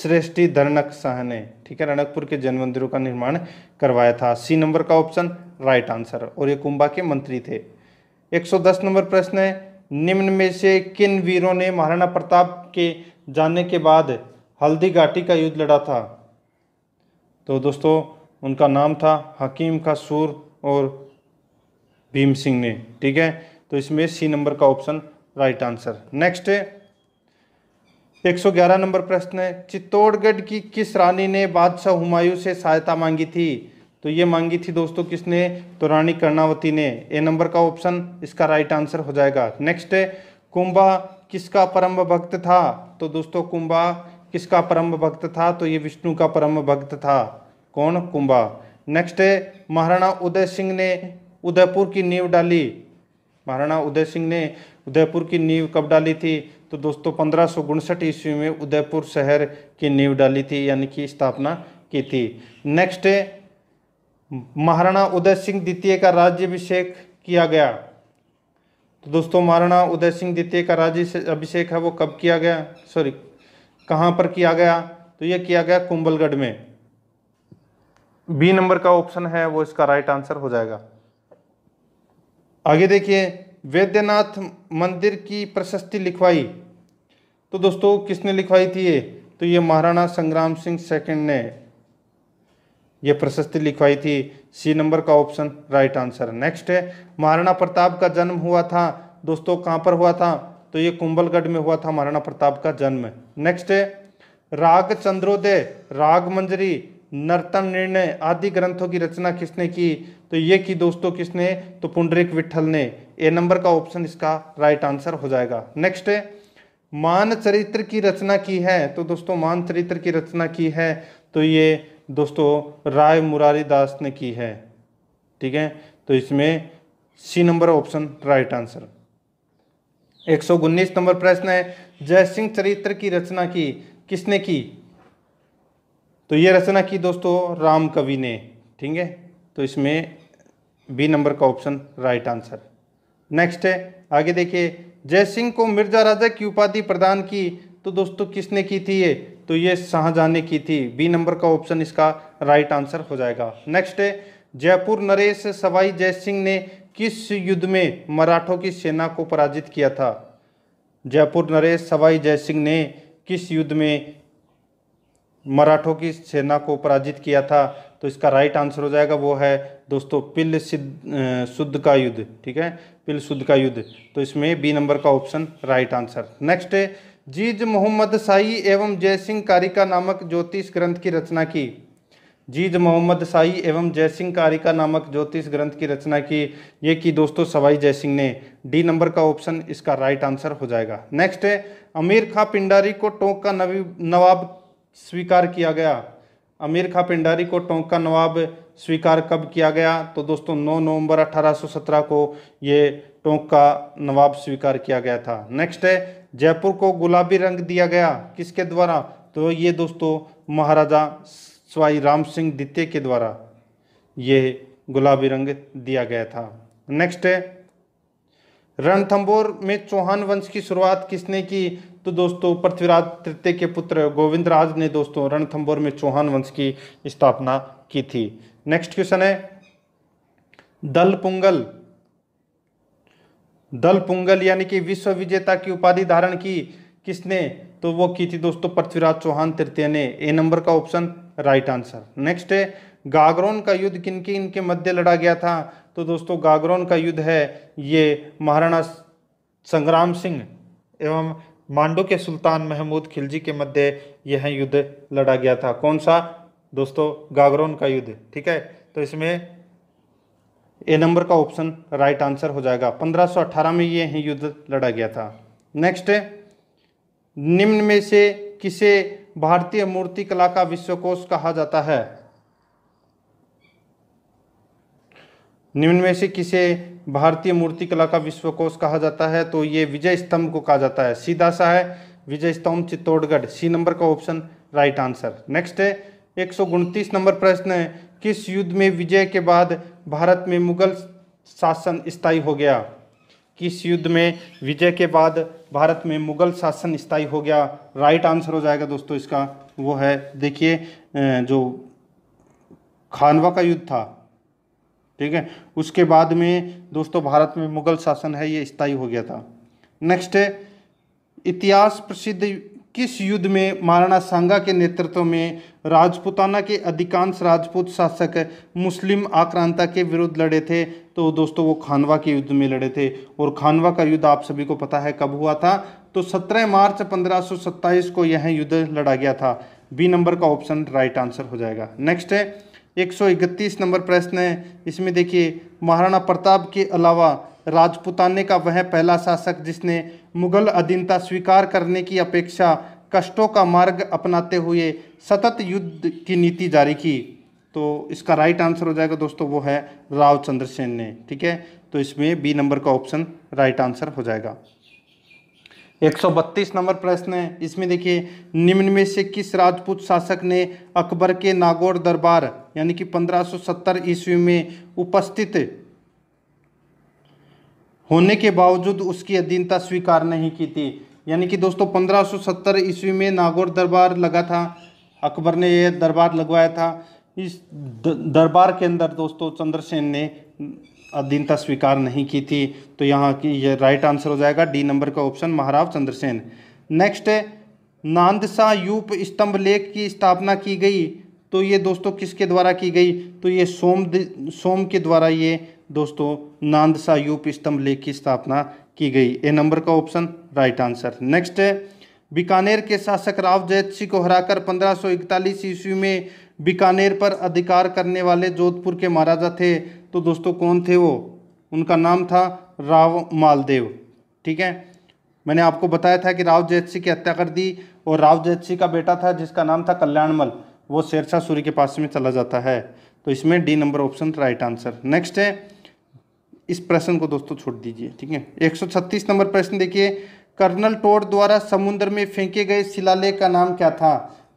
S1: श्रेष्ठी धरनक शाह ने ठीक है रणकपुर के जैन मंदिरों का निर्माण करवाया था सी नंबर का ऑप्शन राइट आंसर और ये कुंभा के मंत्री थे 110 नंबर प्रश्न है निम्न में से किन वीरों ने महाराणा प्रताप के जाने के बाद हल्दी घाटी का युद्ध लड़ा था तो दोस्तों उनका नाम था हकीम का सूर और भीम सिंह ने ठीक है तो इसमें सी नंबर का ऑप्शन राइट आंसर नेक्स्ट है 111 नंबर प्रश्न है चित्तौड़गढ़ की किस रानी ने बादशाह हुमायूं से सहायता मांगी थी तो ये मांगी थी दोस्तों किसने तो रानी कर्णावती ने ए नंबर का ऑप्शन इसका राइट आंसर हो जाएगा नेक्स्ट है कुंभा किसका परम भक्त था तो दोस्तों कुंभा किसका परम भक्त था तो ये विष्णु का परम भक्त था कौन कुंभा नेक्स्ट है महाराणा उदय सिंह ने उदयपुर की नींव डाली महाराणा उदय सिंह ने उदयपुर की नींव कब डाली थी तो दोस्तों पंद्रह सौ उनसठ ईस्वी में उदयपुर शहर की नींव डाली थी यानी कि स्थापना की थी नेक्स्ट है महाराणा उदय सिंह द्वितीय का राज्य अभिषेक किया गया तो दोस्तों महाराणा उदय सिंह द्वितीय का राज्य अभिषेक है वो कब किया गया सॉरी कहाँ पर किया गया तो ये किया गया कुंभलगढ़ में बी नंबर का ऑप्शन है वो इसका राइट आंसर हो जाएगा आगे देखिए वैद्यनाथ मंदिर की प्रशस्ति लिखवाई तो दोस्तों किसने लिखवाई थी ये तो ये महाराणा संग्राम सिंह सेकंड ने यह प्रशस्ति लिखवाई थी सी नंबर का ऑप्शन राइट आंसर नेक्स्ट है महाराणा प्रताप का जन्म हुआ था दोस्तों कहाँ पर हुआ था तो ये कुंभलगढ़ में हुआ था महाराणा प्रताप का जन्म नेक्स्ट है राग चंद्रोदय राग मंजरी नर्तन निर्णय आदि ग्रंथों की रचना किसने की तो ये की दोस्तों किसने तो पुंडरिक विठल ने ए नंबर का ऑप्शन इसका राइट आंसर हो जाएगा नेक्स्ट है चरित्र की रचना की है तो दोस्तों मान चरित्र की रचना की है तो ये दोस्तों राय मुरारी दास ने की है ठीक है तो इसमें C number option right answer एक सौ उन्नीस नंबर प्रश्न है जयसिंह चरित्र की रचना की किसने की तो ये रचना की दोस्तों राम कवि ने ठीक है तो इसमें बी नंबर का ऑप्शन राइट आंसर नेक्स्ट है आगे देखिए जय सिंह को मिर्जा राजा की उपाधि प्रदान की तो दोस्तों किसने की थी ये तो ये शाहजहाँ ने की थी बी नंबर का ऑप्शन इसका राइट आंसर हो जाएगा नेक्स्ट है जयपुर नरेश सवाई जय सिंह ने किस युद्ध में मराठों की सेना को पराजित किया था जयपुर नरेश सवाई जय सिंह ने किस युद्ध में मराठों की सेना को पराजित किया था तो इसका राइट आंसर हो जाएगा वो है दोस्तों पिल सिद्ध शुद्ध का युद्ध ठीक है पिल शुद्ध का युद्ध तो इसमें बी नंबर का ऑप्शन राइट आंसर नेक्स्ट जीज मोहम्मद शाही एवं जयसिंह कारिका नामक ज्योतिष ग्रंथ की रचना की जीज मोहम्मद शाही एवं जयसिंह कारिका नामक ज्योतिष ग्रंथ की रचना की ये की दोस्तों सवाई जयसिंह ने डी नंबर का ऑप्शन इसका राइट आंसर हो जाएगा नेक्स्ट है अमीर खां पिंडारी को टोंक का नवाब स्वीकार किया गया अमीर खां पिंडारी को टोंक का नवाब स्वीकार कब किया गया तो दोस्तों 9 नवंबर 1817 को ये टोंक का नवाब स्वीकार किया गया था नेक्स्ट है जयपुर को गुलाबी रंग दिया गया किसके द्वारा तो ये दोस्तों महाराजा स्वाई राम सिंह द्वितीय के द्वारा ये गुलाबी रंग दिया गया था नेक्स्ट है रणथंबोर में चौहान वंश की शुरुआत किसने की तो दोस्तों पृथ्वीराज तृतीय के पुत्र गोविंदराज ने दोस्तों रणथंबोर में चौहान वंश की स्थापना की थी नेक्स्ट क्वेश्चन है दल पुंगल दल पुंगल यानी कि विश्व विजेता की उपाधि धारण की किसने तो वो की थी दोस्तों पृथ्वीराज चौहान तृतीय ने ए नंबर का ऑप्शन राइट आंसर नेक्स्ट है गागरोन का युद्ध किनके इनके मध्य लड़ा गया था तो दोस्तों गागरोन का युद्ध है ये महाराणा संग्राम सिंह एवं मांडो के सुल्तान महमूद खिलजी के मध्य यह युद्ध लड़ा गया था कौन सा दोस्तों गागरोन का युद्ध ठीक है तो इसमें ए नंबर का ऑप्शन राइट आंसर हो जाएगा 1518 में यह युद्ध लड़ा गया था नेक्स्ट निम्न में से किसे भारतीय मूर्तिकला का विश्वकोश कहा जाता है निम्न में से किसे भारतीय मूर्तिकला का विश्वकोश कहा जाता है तो ये विजय स्तंभ को कहा जाता है सीधा सा है विजय स्तंभ चित्तौड़गढ़ सी नंबर का ऑप्शन राइट आंसर नेक्स्ट है एक नंबर प्रश्न है किस युद्ध में विजय के बाद भारत में मुगल शासन स्थायी हो गया किस युद्ध में विजय के बाद भारत में मुगल शासन स्थायी हो गया राइट आंसर हो जाएगा दोस्तों इसका वो है देखिए जो खानवा का युद्ध था ठीक है उसके बाद में दोस्तों भारत में मुगल शासन है ये स्थायी हो गया था नेक्स्ट इतिहास प्रसिद्ध किस युद्ध में महाराणा सांगा के नेतृत्व में राजपूताना के अधिकांश राजपूत शासक मुस्लिम आक्रांता के विरुद्ध लड़े थे तो दोस्तों वो खानवा के युद्ध में लड़े थे और खानवा का युद्ध आप सभी को पता है कब हुआ था तो 17 मार्च 1527 को यह युद्ध लड़ा गया था बी नंबर का ऑप्शन राइट आंसर हो जाएगा नेक्स्ट है 131 नंबर प्रश्न है इसमें देखिए महाराणा प्रताप के अलावा राजपुताने का वह पहला शासक जिसने मुगल अधीनता स्वीकार करने की अपेक्षा कष्टों का मार्ग अपनाते हुए सतत युद्ध की नीति जारी की तो इसका राइट आंसर हो जाएगा दोस्तों वो है राव चंद्रसेन ने ठीक है तो इसमें बी नंबर का ऑप्शन राइट आंसर हो जाएगा 132 नंबर प्रश्न है इसमें देखिए निम्न में से किस राजपूत शासक ने अकबर के नागौर दरबार यानी कि 1570 ईस्वी में उपस्थित होने के बावजूद उसकी अधीनता स्वीकार नहीं की थी यानी कि दोस्तों 1570 ईस्वी में नागौर दरबार लगा था अकबर ने यह दरबार लगवाया था इस दरबार के अंदर दोस्तों चंद्रसेन ने अधीनता स्वीकार नहीं की थी तो यहाँ की ये राइट आंसर हो जाएगा डी नंबर का ऑप्शन महाराव चंद्रसेन नेक्स्ट है नांदसा यूप स्तंभ लेख की स्थापना की गई तो ये दोस्तों किसके द्वारा की गई तो ये सोम सोम के द्वारा ये दोस्तों नांदसा यूप स्तंभ लेख की स्थापना की गई ए नंबर का ऑप्शन राइट आंसर नेक्स्ट है बीकानेर के शासक राव जयत सिंह को हराकर 1541 ईस्वी में बीकानेर पर अधिकार करने वाले जोधपुर के महाराजा थे तो दोस्तों कौन थे वो उनका नाम था राव मालदेव ठीक है मैंने आपको बताया था कि राव जैतसी की हत्या कर दी और राव जैतसी का बेटा था जिसका नाम था कल्याणमल वो शेरशाह सूरी के पास में चला जाता है तो इसमें D number option right answer next है इस प्रश्न को दोस्तों छोड़ दीजिए ठीक है 136 नंबर प्रश्न देखिए कर्नल टोड द्वारा समुद्र में फेंके गए शिलालेख का नाम क्या था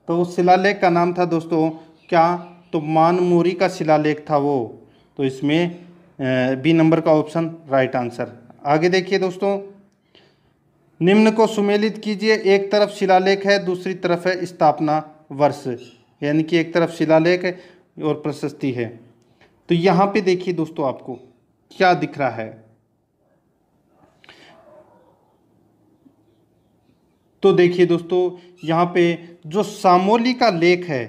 S1: तो उस शिलालेख का नाम था दोस्तों क्या तो मानमोरी का शिलालेख था वो तो इसमें बी नंबर का ऑप्शन राइट आंसर आगे देखिए दोस्तों निम्न को सुमेलित कीजिए एक तरफ शिलालेख है दूसरी तरफ है स्थापना वर्ष यानी कि एक तरफ शिलालेख है और प्रशस्ति है तो यहाँ पे देखिए दोस्तों आपको क्या दिख रहा है तो देखिए दोस्तों यहाँ पे जो सामोली का लेख है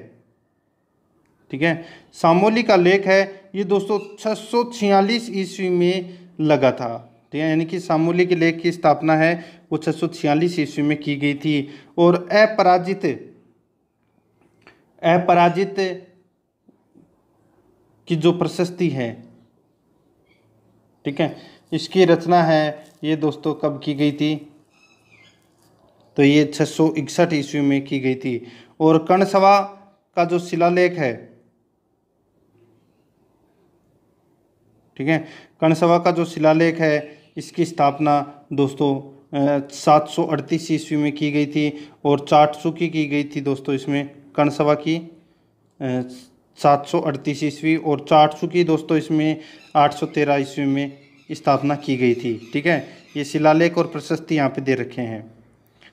S1: ठीक है सामोली का लेख है ये दोस्तों छः ईस्वी में लगा था ठीक है यानी कि सामोली के लेख की स्थापना है वो छः ईस्वी में की गई थी और अपराजित अपराजित की जो प्रशस्ति है ठीक है इसकी रचना है ये दोस्तों कब की गई थी तो ये छः ईस्वी में की गई थी और कर्णसभा का जो शिलालेख है ठीक है कणसभा का जो शिलालेख है इसकी स्थापना दोस्तों सात सौ अड़तीस ईस्वी में की गई थी और चाटसुकी की की गई थी दोस्तों इसमें कणसभा की सात सौ अड़तीस ईस्वी और चाटसुकी दोस्तों इसमें आठ सौ तेरह ईस्वी में स्थापना की गई थी ठीक है ये शिलालेख और प्रशस्ति यहाँ पे दे रखे हैं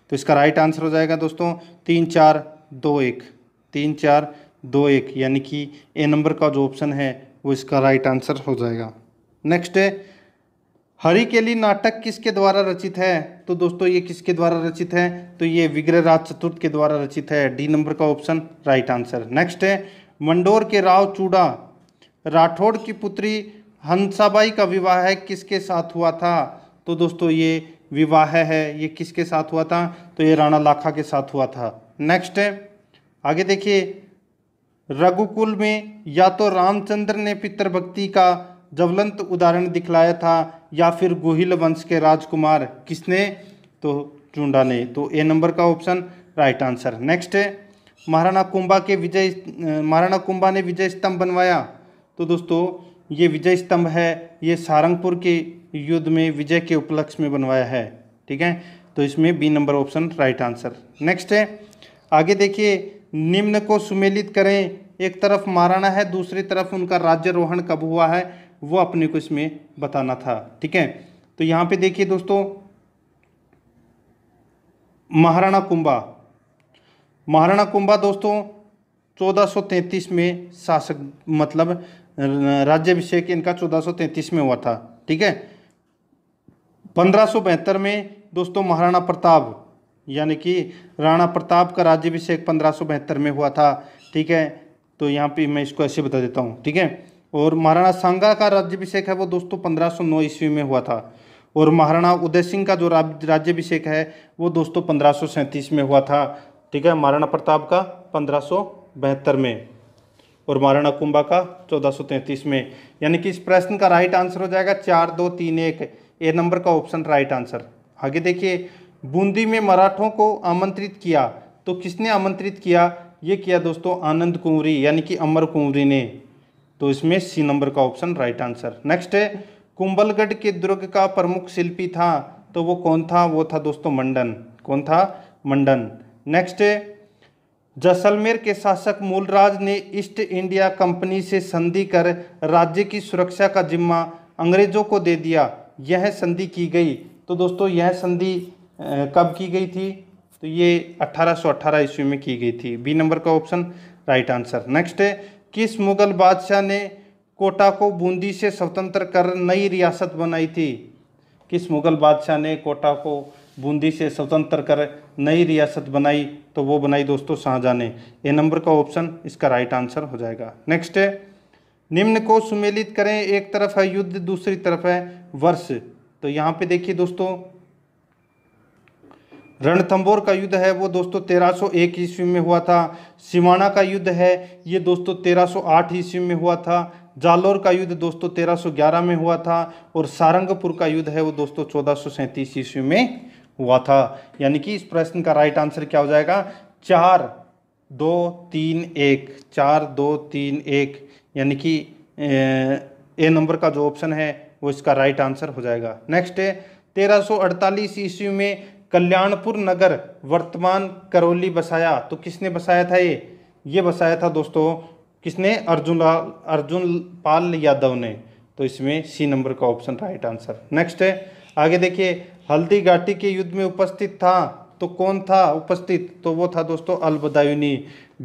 S1: तो इसका राइट आंसर हो जाएगा दोस्तों तीन चार दो एक तीन चार दो एक यानी कि ए नंबर का जो ऑप्शन है वो इसका राइट आंसर हो जाएगा नेक्स्ट है हरि के लिए नाटक किसके द्वारा रचित है तो दोस्तों ये किसके द्वारा रचित है तो ये विग्रहराज चतुर्थ के द्वारा रचित है डी नंबर का ऑप्शन राइट आंसर नेक्स्ट है मंडोर के राव चूड़ा राठौड़ की पुत्री हंसाबाई का विवाह है किसके साथ हुआ था तो दोस्तों ये विवाह है ये किसके साथ हुआ था तो ये राणा लाखा के साथ हुआ था नेक्स्ट है आगे देखिए रघुकुल में या तो रामचंद्र ने पितृभक्ति का ज्वलंत उदाहरण दिखलाया था या फिर गोहिल वंश के राजकुमार किसने तो चूंडा ने तो ए नंबर का ऑप्शन राइट आंसर नेक्स्ट है महाराणा कुंभा के विजय महाराणा कुंभा ने विजय स्तंभ बनवाया तो दोस्तों ये विजय स्तंभ है ये सारंगपुर के युद्ध में विजय के उपलक्ष्य में बनवाया है ठीक है तो इसमें B number option right answer next है आगे देखिए निम्न को सुमेलित करें एक तरफ महाराणा है दूसरी तरफ उनका राज्यारोहण कब हुआ है वो अपने को इसमें बताना था ठीक है तो यहाँ पे देखिए दोस्तों महाराणा कुंभा महाराणा कुंभा दोस्तों 1433 में शासक मतलब राज्यभिषेक इनका 1433 में हुआ था ठीक है पंद्रह में दोस्तों महाराणा प्रताप यानी कि राणा प्रताप का राज्यभिषेक पंद्रह में हुआ था ठीक है तो यहाँ पे मैं इसको ऐसे बता देता हूँ ठीक है और महाराणा सांगा का राज्यभिषेक है वो दोस्तों नौ ईस्वी में हुआ था और महाराणा उदय सिंह का जो राज्यभिषेक है वो दोस्तों पंद्रह में हुआ था ठीक है महाराणा प्रताप का पंद्रह में और महाराणा कुंभा का तैंतीस में यानी कि इस प्रश्न का राइट आंसर हो जाएगा चार दो तीन एक ए नंबर का ऑप्शन राइट आंसर आगे देखिए बूंदी में मराठों को आमंत्रित किया तो किसने आमंत्रित किया ये किया दोस्तों आनंद कुंवरी यानी कि अमर कुंवरी ने तो इसमें सी नंबर का ऑप्शन राइट आंसर नेक्स्ट है कुंबलगढ़ के दुर्ग का प्रमुख शिल्पी था तो वो कौन था वो था दोस्तों मंडन कौन था मंडन नेक्स्ट है जैसलमेर के शासक मूलराज ने ईस्ट इंडिया कंपनी से संधि कर राज्य की सुरक्षा का जिम्मा अंग्रेजों को दे दिया यह संधि की गई तो दोस्तों यह संधि कब की गई थी तो ये 1818 ईस्वी में की गई थी बी नंबर का ऑप्शन राइट आंसर नेक्स्ट है किस मुगल बादशाह ने कोटा को बूंदी से स्वतंत्र कर नई रियासत बनाई थी किस मुगल बादशाह ने कोटा को बूंदी से स्वतंत्र कर नई रियासत बनाई तो वो बनाई दोस्तों शाहजहाँ ने ए नंबर का ऑप्शन इसका राइट आंसर हो जाएगा नेक्स्ट है निम्न को सुमेलित करें एक तरफ है युद्ध दूसरी तरफ है वर्ष तो यहाँ पे देखिए दोस्तों रणथंबोर का युद्ध है वो दोस्तों 1301 ईस्वी में हुआ था सिवाना का युद्ध है ये दोस्तों 1308 ईस्वी में हुआ था जालोर का युद्ध दोस्तों 1311 में हुआ था और सारंगपुर का युद्ध है वो दोस्तों चौदह ईस्वी में हुआ था यानी कि इस प्रश्न का राइट आंसर क्या हो जाएगा चार दो तीन एक चार दो तीन एक यानी कि ए नंबर का जो ऑप्शन है वो इसका राइट आंसर हो जाएगा नेक्स्ट है अड़तालीस ईस्वी में कल्याणपुर नगर वर्तमान करौली बसाया तो किसने बसाया था ये ये बसाया था दोस्तों किसने अर्जुन अर्जुन पाल यादव ने तो इसमें सी नंबर का ऑप्शन राइट आंसर नेक्स्ट है आगे देखिए हल्दी घाटी के युद्ध में उपस्थित था तो कौन था उपस्थित तो वो था दोस्तों अल्बदायुनी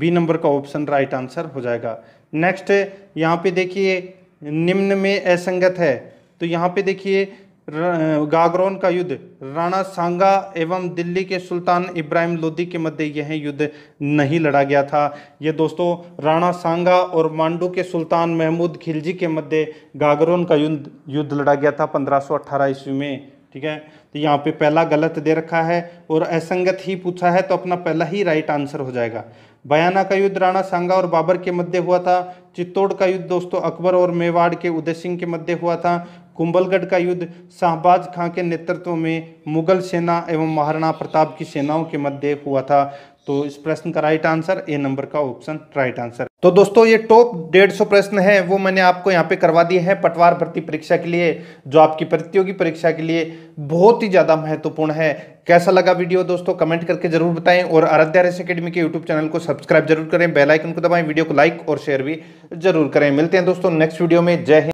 S1: बी नंबर का ऑप्शन राइट आंसर हो जाएगा नेक्स्ट यहाँ पे देखिए निम्न में असंगत है तो यहाँ पे देखिए गागरोन का युद्ध राणा सांगा एवं दिल्ली के सुल्तान इब्राहिम लोदी के मध्य यह युद्ध नहीं लड़ा गया था ये दोस्तों राणा सांगा और मांडू के सुल्तान महमूद खिलजी के मध्य गागरोन का युद्ध युद्ध लड़ा गया था 1518 ईस्वी में ठीक है तो यहाँ पे पहला गलत दे रखा है और असंगत ही पूछा है तो अपना पहला ही राइट आंसर हो जाएगा बयाना का युद्ध राणा सांगा और बाबर के मध्य हुआ था चित्तौड़ का युद्ध दोस्तों अकबर और मेवाड़ के उदय सिंह के मध्य हुआ था कुंभलगढ़ का युद्ध शाहबाज खां के नेतृत्व में मुगल सेना एवं महाराणा प्रताप की सेनाओं के मध्य हुआ था तो इस प्रश्न का राइट आंसर ए नंबर का ऑप्शन राइट आंसर तो दोस्तों ये टॉप डेढ़ सौ प्रश्न है वो मैंने आपको यहाँ पे करवा दिए हैं पटवार भर्ती परीक्षा के लिए जो आपकी प्रतियोगी परीक्षा के लिए बहुत ही ज़्यादा महत्वपूर्ण है कैसा लगा वीडियो दोस्तों कमेंट करके जरूर बताएं और आराध्या रेस अकेडमी के यूट्यूब चैनल को सब्सक्राइब जरूर करें बेलाइकन को दबाएं वीडियो को लाइक और शेयर भी जरूर करें मिलते हैं दोस्तों नेक्स्ट वीडियो में जय हिंद